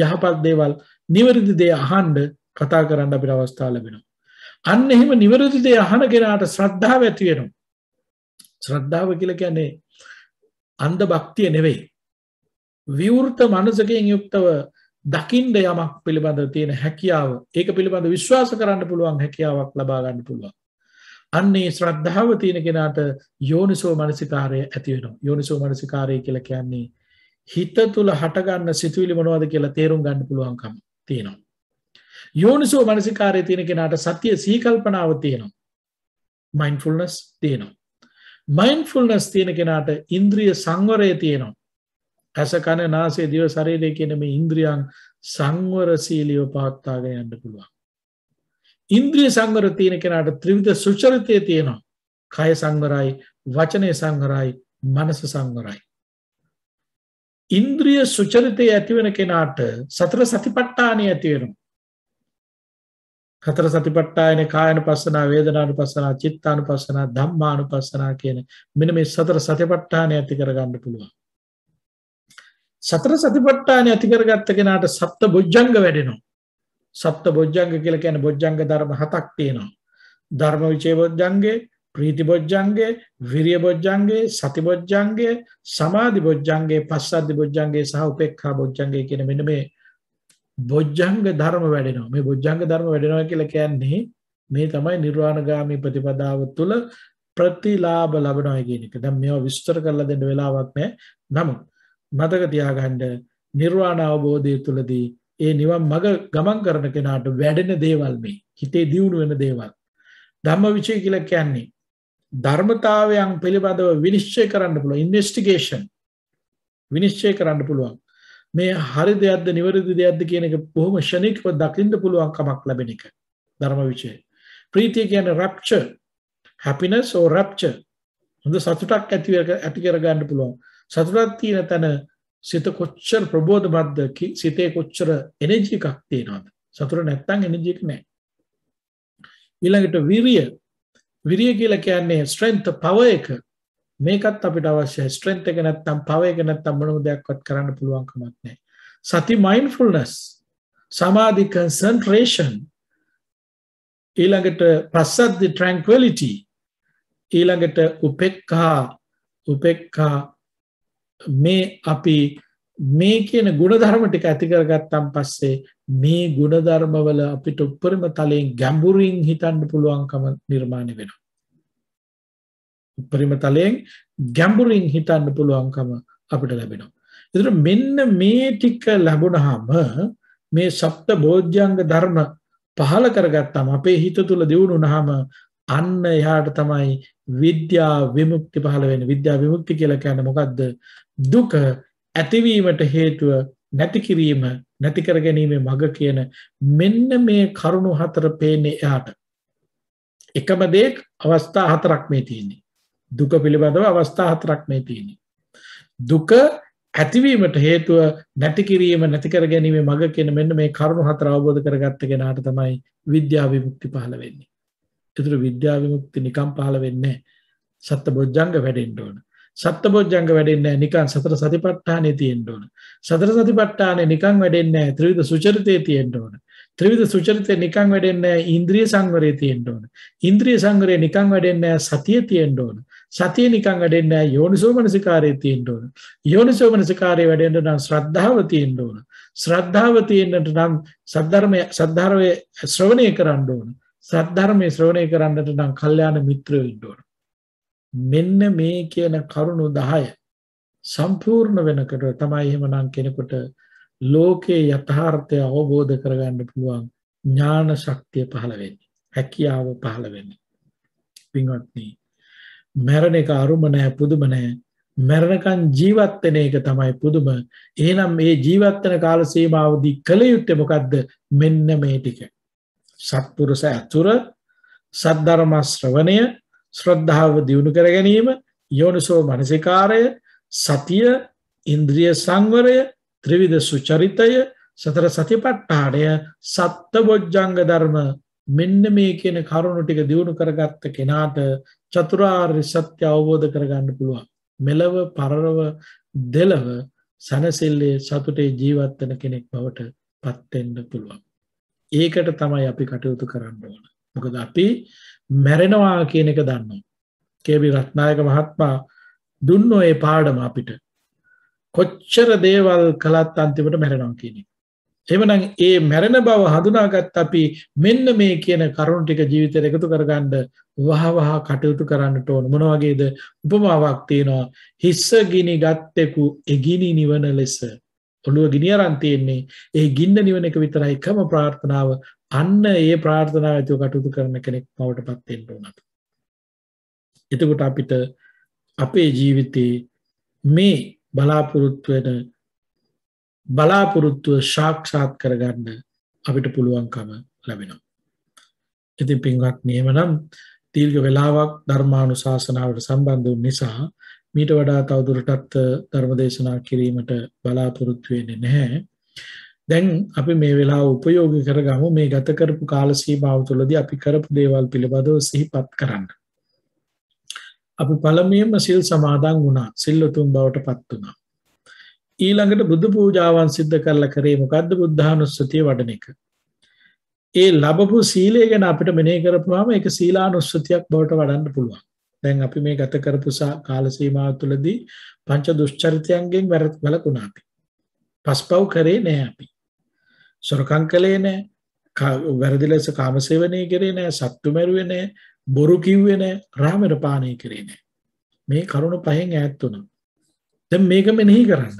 යහපත් දේවල් නිවැරදි දේ අහන්න කතා කරන්න අපිට අවස්ථාව ලැබෙනවා. අන්න එහෙම නිවැරදි දේ අහන කෙනාට ශ්‍රද්ධාව ඇති වෙනවා. ශ්‍රද්ධාව කියලා කියන්නේ අන්ධ භක්තිය නෙවෙයි. විවෘත මනසකෙන් යුක්තව දකිින්ඩ යමක් පිළිබඳ තියෙන හැකියාව ඒක පිළිබඳ විශ්වාස කරන්න පුළුවන් හැකියාවක් ලබාගන්න පුළුවන්. අන්නේ ශ්‍රද්ධාව තියෙන කෙනාට යෝනිසෝ මනසිකාරය ඇතිවෙන යෝනිසෝ මනසිකාරය කියල කියන්නේ හිත තුළ හටගන්න සිතුවිලි මොනවද කියලා තේරුම් ගන්න පුළුවන්කම් තියෙනවා. යෝනිසෝ මනසිකාරය තියෙන කෙනාට සතිය සීකල්පනාව තියෙනවා. මයින්ෆුල්නස් තියෙනවා. මයින්ෆුල්නස් තියෙන කෙනාට ඉන්ද්‍රිය සංවරය තියෙනවා. ඇස කණ නාසේ දිව ශරීරය කියන මේ ඉන්ද්‍රියන් සංවරශීලියව පවත්වාගෙන යන්න පුළුවන්. ඉන්ද්‍රිය සංවර තියෙන කෙනාට ත්‍රිවිධ සුචරිතය තියෙනවා. කය සංවරයි, වචනය සංවරයි, මනස සංවරයි. ඉන්ද්‍රිය සුචරිතය ඇති වෙන කෙනාට සතර සතිපට්ඨානිය ඇති වෙනවා. හතර සතිපට්ඨායන කායන පස්සනා වේදනාන පස්සනා චිත්තාන පස්සනා ධම්මාන පස්සනා කියන මෙන මේ සතර සතිපට්ඨානය ඇති කරගන්න පුළුවන්. සතර සතිපට්ඨානය ඇති කරගත්ත කෙනාට සප්ත බොජ්ජංග වැඩෙනවා. සප්ත බොජ්ජංග කියලා කියන්නේ බොජ්ජංග ධර්ම හතක් තියෙනවා. ධර්ම විචේ බොජ්ජංගේ, ප්‍රීති බොජ්ජංගේ, විරිය බොජ්ජංගේ, සති බොජ්ජංගේ, සමාධි බොජ්ජංගේ, පස්සද්ධි බොජ්ජංගේ සහ උපේක්ඛා බොජ්ජංගේ කියන මෙන්න මේ බොජ්ජංග ධර්ම වැඩෙනවා. මේ බොජ්ජංග ධර්ම වැඩෙනවා කියලා කියන්නේ මේ තමයි නිර්වාණගාමී ප්‍රතිපදාව තුළ ප්‍රතිලාභ ලබනවා කියන එක. දැන් මේවා විස්තර කරලා දෙන්න වෙලාවක් නැහැ. නමුත් මතක තියාගන්න නිර්වාණ අවබෝධය තුළදී ඒ නිවන් මඟ ගමන් කරන කෙනාට වැඩෙන දේවල් මේ. හිතේ දියුණු වෙන දේවල්. ධම්මවිචය කියලා කියන්නේ ධර්මතාවයන් පිළිබඳව විනිශ්චය කරන්න පුළුවන් ඉන්වෙස්ටිගේෂන් විනිශ්චය කරන්න පුළුවන් මේ හරි දෙයක්ද නිවැරදි දෙයක්ද කියන එක බොහොම ෂණිකව දකින්න පුළුවන් කමක් ලැබෙන එක ධර්ම විචේ. ප්‍රීතිය කියන්නේ rapture, happiness or rapture. හොඳ සතුටක් ඇති ඇති කර ගන්න පුළුවන්. සතුටක් තියෙන තැන සිත කොච්චර ප්‍රබෝධමත්ද සිතේ කොච්චර එනර්ජි එකක් තියෙනවද? සතුට නැත්තම් එනර්ජි එක නැහැ. ඊළඟට විරිය. විරිය කියලා කියන්නේ strength power එක. මේකත් අපිට අවශ්‍ය ස්ට්‍රෙන්ත් එක නැත්තම් පව එක නැත්තම් මොනම දෙයක්වත් කරන්න පුළුවන් කමක් නැහැ. සති මයින්ඩ්ෆුල්නස් සමාධි කන්සන්ට්‍රේෂන් ඊළඟට ප්‍රසද්දි ට්‍රැන්ක්විලිටි ඊළඟට උපෙක්ඛා උපෙක්ඛා මේ අපි මේ කියන ಗುಣධර්ම ටික ඇති කරගත්තාන් පස්සේ මේ ಗುಣධර්ම වල අපිට උත්පරිම තලයෙන් ගැඹුරින් හිතන්න පුළුවන්කම නිර්මාණය වෙනවා උපරිම තලයෙන් ගැඹුරින් හිතන්න පුළුවන්කම අපිට ලැබෙනවා. ඒතර මෙන්න මේ ටික ලැබුණාම මේ සප්ත බෝධ්‍යංග ධර්ම පහල කරගත්තාම අපේ හිත තුල දියුණුනහම අන්න එහාට තමයි විද්‍යා විමුක්ති පහළ වෙන්නේ. විද්‍යා විමුක්ති කියලා කියන්නේ මොකද්ද? දුක ඇතිවීමට හේතුව නැති කිරීම නැති කර ගැනීමේ මඟ කියන මෙන්න මේ කරුණු හතර පේන්නේ එයාට. එකම දේ අවස්ථා හතරක් මේ තියෙන්නේ. දුක පිළිබඳව අවස්ථා හතරක් මේ තියෙන්නේ. දුක ඇතිවීමට හේතුව නැති කිරීම නැති කර ගැනීම මඟ කියන මෙන්න මේ කරුණු හතර අවබෝධ කරගත්ත කෙනාට තමයි විද්‍යා විමුක්ති පහළ වෙන්නේ. ඒතර විද්‍යා විමුක්ති නිකම් පහළ වෙන්නේ සත්බොජ්ජංග වැඩෙන්න ඕන. සත්බොජ්ජංග වැඩෙන්නේ නිකන් සතර සතිපට්ඨානේ තියෙන්න ඕන. සතර සතිපට්ඨානේ නිකන් වැඩෙන්නේ ත්‍රිවිධ සුචරිතේ තියෙන්න ඕන. ත්‍රිවිධ සුචරිතේ නිකන් වැඩෙන්නේ ඉන්ද්‍රිය සංවරය තියෙන්න ඕන. ඉන්ද්‍රිය සංවරය නිකන් වැඩෙන්නේ සතිය තියෙන්න ඕන. සතිය නිකන් වැඩෙන්නේ නැහැ යෝනිසෝමනසිකාරයේ තියෙන්න ඕන. යෝනිසෝමනසිකාරයේ වැඩෙන්න නම් ශ්‍රද්ධාව තියෙන්න ඕන. ශ්‍රද්ධාව තියෙන්නට නම් සද්ධර්මයේ සද්ධර්මයේ ශ්‍රවණය කරන්න ඕන. සද්ධර්මයේ ශ්‍රවණය කරන්නට නම් කල්යාණ මිත්‍රයෝ ඉන්න ඕන. මෙන්න මේ කියන කරුණු 10 සම්පූර්ණ වෙනකොට තමයි එහෙමනම් කෙනෙකුට ලෝකේ යථාර්ථය අවබෝධ කරගන්න පුළුවන් ඥාන ශක්තිය පහළ වෙන්නේ. හැකියාව පහළ වෙන්නේ. පින්වත්නි මැරණ එක අරුම නැහැ පුදුම නැහැ. මැරණකන් ජීවත් වෙන එක තමයි පුදුම. එහෙනම් මේ ජීවත් වෙන කාල සීමාවදී කළ යුත්තේ මොකද්ද? මෙන්න මේ ටික. සත්පුරුෂ අතුර සද්ධර්ම ශ්‍රවණය, ශ්‍රද්ධාව දියුණු කර ගැනීම, යෝනිසෝ මනසිකාරය, සතිය, ඉන්ද්‍රිය සංවරය, ත්‍රිවිධ සුචරිතය, සතර සතිපට්ඨාණය, සත්ත බොජ්ජංග ධර්ම මෙන්න මේ කියන කරුණු ටික දිනු කරගත්ත කෙනාට චතුරාර්ය සත්‍ය අවබෝධ කරගන්න පුළුවන්. මෙලව පරලව දෙලව සනසෙල්ලේ සතුටේ ජීවත් වෙන කෙනෙක් බවට පත් වෙන්න පුළුවන්. ඒකට තමයි අපි කටයුතු කරන්න ඕන. මොකද අපි මැරෙනවා කියන එක දන්නවා. කේබි රත්නායක මහත්මයා දුන්නෝ ඒ පාඩම අපිට. කොච්චර දේවල් කළත් අන්තිමට මැරෙනවා කියන එක. එවනම් ඒ මැරෙන බව හඳුනාගත් අපි මෙන්න මේ කියන කරුණු ටික ජීවිතයට එකතු කරගන්න වහවහ කටයුතු කරන්නට ඕන මොන වගේද උපමාවක් තියෙනවා හිස්ස ගිනි ගත්තෙකු එගිනි නිවන ලෙස ඔළුව ගිනි අරන් තියෙන්නේ ඒ ගින්න නිවන එක විතරයි එකම ප්‍රාර්ථනාව අන්න ඒ ප්‍රාර්ථනාව ඇතුව කටයුතු කරන කෙනෙක් බවටපත් වෙන්න ඕන එතකොට අපිට අපේ ජීවිතේ මේ බලාපොරොත්තු වෙන බලාපොරොත්තුව ශාක්ෂාත් කරගන්න අපිට පුළුවන්කම ලැබෙනවා. ඉතින් පින්වත් මෙහෙමනම් දීර්ඝ වේලාවක් ධර්මානුශාසනාවට සම්බන්ධ වූ නිසා මීට වඩා තවදුරටත් ධර්මදේශනා කිරීමට බලාපොරොත්තු වෙන්නේ නැහැ. දැන් අපි මේ වෙලාව උපයෝගී කරගමු මේ ගත කරපු කාල සීමාව තුළදී අපි කරපු දේවල් පිළිබඳව සිහිපත් කරන්න. අපි පළමුවෙන්ම සිල් සමාදන් වුණා. සිල් තුන් බවට පත් වුණා. ඊළඟට බුදු පූජාවන් සිද්ධ කරලා කරේ මොකද්ද බුද්ධානුස්සතිය වඩන එක. ඒ ලැබපු සීලය ගැන අපිට මෙනෙහි කරපුවාම ඒක සීලානුස්සතියක් බවට වඩන්න පුළුවන්. දැන් අපි මේ ගත කරපු කාල සීමාව තුළදී පංච දුෂ්චරිතයන්ගෙන් වැරදි වළකුණා අපි. පස්පව් කරේ නෑ අපි. සොරකම් කළේ නෑ. වැරදි ලෙස කාමසේවනය කරේ නෑ. සත්තු මරුවේ නෑ. බොරු කිව්වේ නෑ. රාමර පානය කරේ නෑ. මේ කරුණ පහෙන් ඈත් වුණා. දැන් මේක මෙනෙහි කරන්න.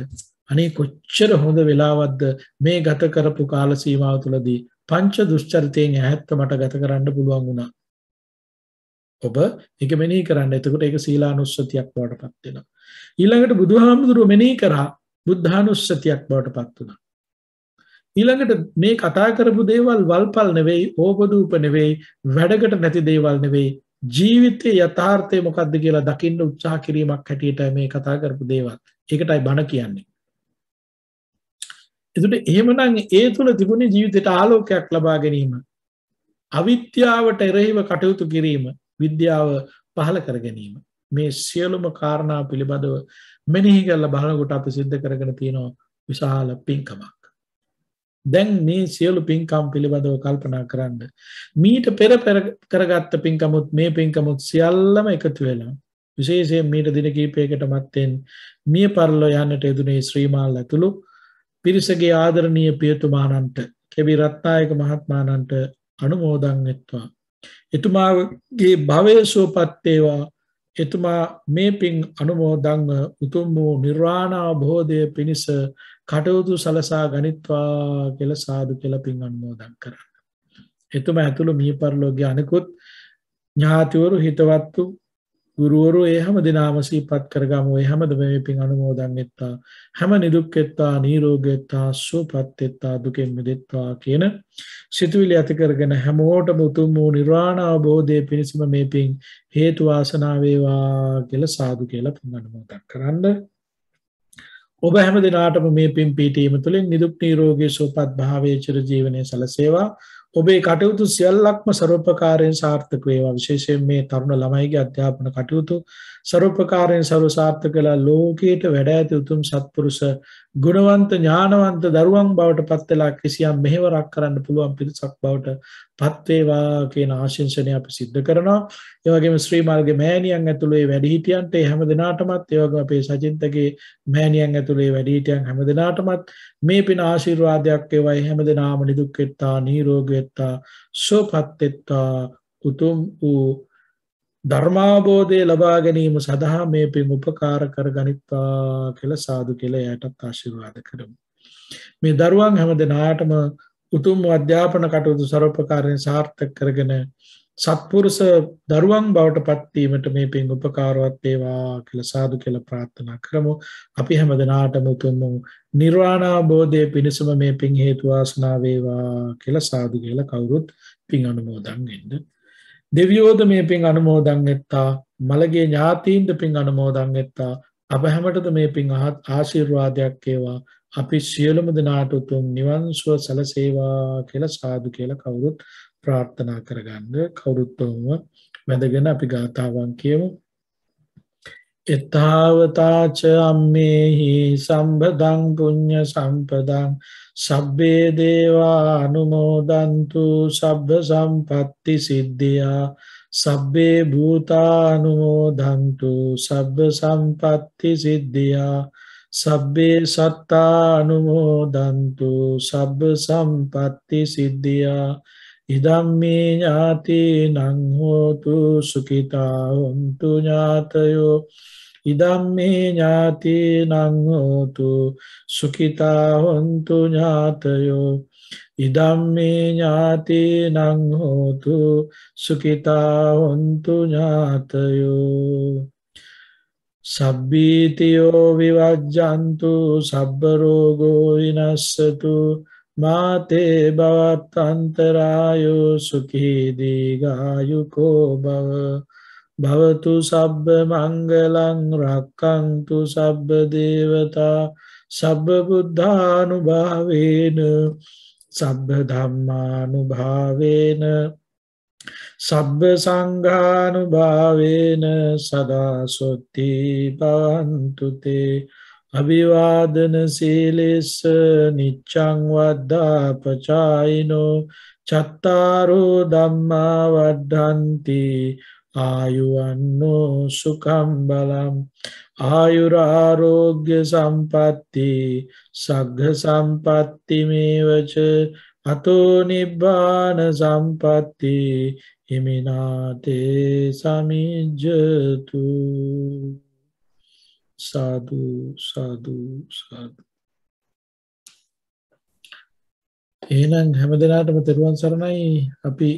අනේ කොච්චර හොඳ වෙලාවක්ද මේ ගත කරපු කාල සීමාව තුළදී පංච දුෂ්චරිතයෙන් ඈත්ව මට ගත කරන්න පුළුවන් වුණා. ඔබ ඒක මෙනෙහි කරන්න. එතකොට ඒක සීලානුස්සතියක් බවට පත් වෙනවා. ඊළඟට බුදුහාමුදුරුව මෙනෙහි කරා බුද්ධානුස්සතියක් බවට පත් වුණා. ඊළඟට මේ කතා කරපු දේවල් වල්පල් නෙවෙයි ඕපදූප නෙවෙයි වැඩකට නැති දේවල් නෙවෙයි ජීවිතයේ යථාර්ථය මොකක්ද කියලා දකින්න උත්සාහ කිරීමක් හැටියට මේ කතා කරපු දේවල්. ඒකටයි බණ කියන්නේ. එතකොට එහෙමනම් ඒ තුල තිබුණේ ජීවිතයට ආලෝකයක් ලබා ගැනීම. අවිද්‍යාවට එරෙහිව කටයුතු කිරීම, විද්‍යාව පහළ කර ගැනීම. මේ සියලුම කාරණා පිළිබඳව මෙනෙහි කරලා බලනකොට අපි සිද්ධ කරගෙන තියෙනවා විශාල පින්කමක්. දැන් මේ සියලු පින්කම් පිළිබඳව කල්පනා කරන්න. මීට පෙර කරගත්ත පින්කමුත් මේ පින්කමුත් සියල්ලම එකතු වෙලා. විශේෂයෙන් මීට දින කීපයකට මත්තෙන් මිය පරලෝ යන්නට යෙදුනේ ශ්‍රීමාල් ඇතුළු පිරිසගේ ආදරණීය පියතුමාණන්ට කෙවි රත්නායක මහත්මාණන්ට අනුමෝදන් වෙත්වා. එතුමාගේ භවය සුවපත් වේවා. එතුමා මේ පින් අනුමෝදන්ව උතුම් වූ නිර්වාණ අවබෝධය පිණිස කටයුතු සලසා ගනිත්වා කියලා සාදු කියලා පින් අනුමෝදන් කරන්න. එතුම ඇතුළු මිය පරලෝකයේ අනිකුත් ඥාතිවරු හිතවත්තු ගුරුවරු ඒ හැම දිනම සිහිපත් කරගමු ඒ හැමදම මේ පින් අනුමෝදන් වෙත්තා හැම නිදුක්කෙත්තා නිරෝගීත්වා සුවපත්ත්වා දුකෙන් මිදෙත්වා කියන සිතුවිලි ඇති කරගෙන හැමෝටම උතුම් වූ නිර්වාණ අවබෝධයේ පිණසම මේ පින් හේතු වාසනා වේවා කියලා සාදු කියලා පින් අනුමෝදන් කරන්නේ ඔබ හැම දිනාටම මේ පින් පීඨීම තුළින් නිදුක් නිරෝගී සුවපත් භාවයේ චිර ජීවනයේ සැලසේවා ඔබේ කටයුතු සියල්ලක්ම ਸਰවපකාරයෙන් සාර්ථක වේවා විශේෂයෙන් මේ තරුණ ළමයිගේ අධ්‍යාපන කටයුතු ਸਰවපකාරයෙන් ਸਰව සාර්ථක කළ ලෝකීට වැඩ ඇති උතුම් සත්පුරුෂ ගුණවන්ත ඥානවන්ත දරුවන් බවට පත් වෙලා කිසියම් මෙහෙවරක් කරන්න පුළුවන් පිරිසක් බවට පත් වේවා කියන ආශිංසනය අපි සිද්ධ කරනවා. ඒ වගේම ශ්‍රී මාර්ගයේ මෑණියන් ඇතුළේ වැඩිහිටියන්ට ඒ හැම දිනාටමත් ඒ වගේම අපේ සජින්තගේ මෑණියන් ඇතුළේ වැඩිහිටියන් හැම දිනාටමත් මේ පින ආශිර්වාදයක් වේවා. හැම දිනාම නිදුක් වෙත්තා, නිරෝගී වෙත්තා, සුවපත් වෙත්තා, උතුම් වූ ධර්මාබෝධය ලබා ගැනීම සඳහා මේ පින් උපකාර කර ගනිත්තා කියලා සාදු කියලා එයාටත් ආශිර්වාද කරමු. මේ දරුවන් හැම දෙනාටම උතුම් අධ්‍යාපන කටයුතු ਸਰවපකාරයෙන් සාර්ථක කරගෙන සත්පුරුෂ දරුවන් බවට පත්වීමට මේ පින් උපකාරවත් වේවා කියලා සාදු කියලා ප්‍රාර්ථනා කරමු. අපි හැම දෙනාටම උතුම් නිර්වාණ අවබෝධයේ පිණසම මේ පින් හේතු වාසනා වේවා කියලා සාදු කියලා කවුරුත් පින් අනුමෝදන් වෙන්න. දෙවියෝද මේ පින් අනුමෝදන්ගෙත්තා මළගේ ඥාතීන්ද පින් අනුමෝදන්ගෙත්තා අප හැමටද මේ පින් අහත් ආශිර්වාදයක් ඒවා අපි සියලුම දෙනාට උතුම් නිවන් සුව සැලසේවා කියලා සාදු කියලා කවුරුත් ප්‍රාර්ථනා කරගන්න කවුරුත් උතුම්ව වැඳගෙන අපි ගාථාවන් කියමු එතාවතාච අම්මේහි සම්බදං පුුණ්්‍ය සම්පදං සබ්බේ දේවා අනුමෝදන්තු සබ්බ සම්පත්ති සිද්ධියා සබ්බේ භූතානුමෝදන්තු සබ්බ සම්පත්ති සිද්ධියා සබ්බේ සත්තා අනුමෝදන්තු සබ්බ සම්පත්ති සිද්ධියා ඉදම්මේ ඥාතීනං හෝතු සුඛිතා හොන්තු ඥාතයෝ ඉදම්මේ ඥාතීනං හෝතු සුඛිතා හොන්තු ඥාතයෝ ඉදම්මේ ඥාතීනං හෝතු සුඛිතා හොන්තු ඥාතයෝ සබ්බීතියෝ විවජ්ජන්තු සබ්බ රෝගෝ විනස්සතු මාතේ බවත් අන්තරායෝ සුකීදීගායුකෝ බව භවතු සබ්බ මංගලං රක්කංතු සබ්බ දේවතා සබ්බ බුද්ධානු භාවේන සබ්බ ධම්මානු භාවේන සබ්බ සංඝානු භාවේන සදා සොත්ති පවන්තුතේ අභිවාදන සීලෙස නිච්චංවද්දා පචායිනෝ චත්තාරෝ දම්මා වඩ්ඩන්ති ආයුවන්නෝ සුකම්බලම් ආයුරාරෝග්‍ය සම්පත්ති සග්ග සම්පත්තිමේවච අතෝනිබ්බාන සම්පත්ති හිමිනාතේ සමිජ්ජතු සාදු සාදු සාදු එහෙනම් හැමදෙනාටම තෙරුවන් සරණයි අපි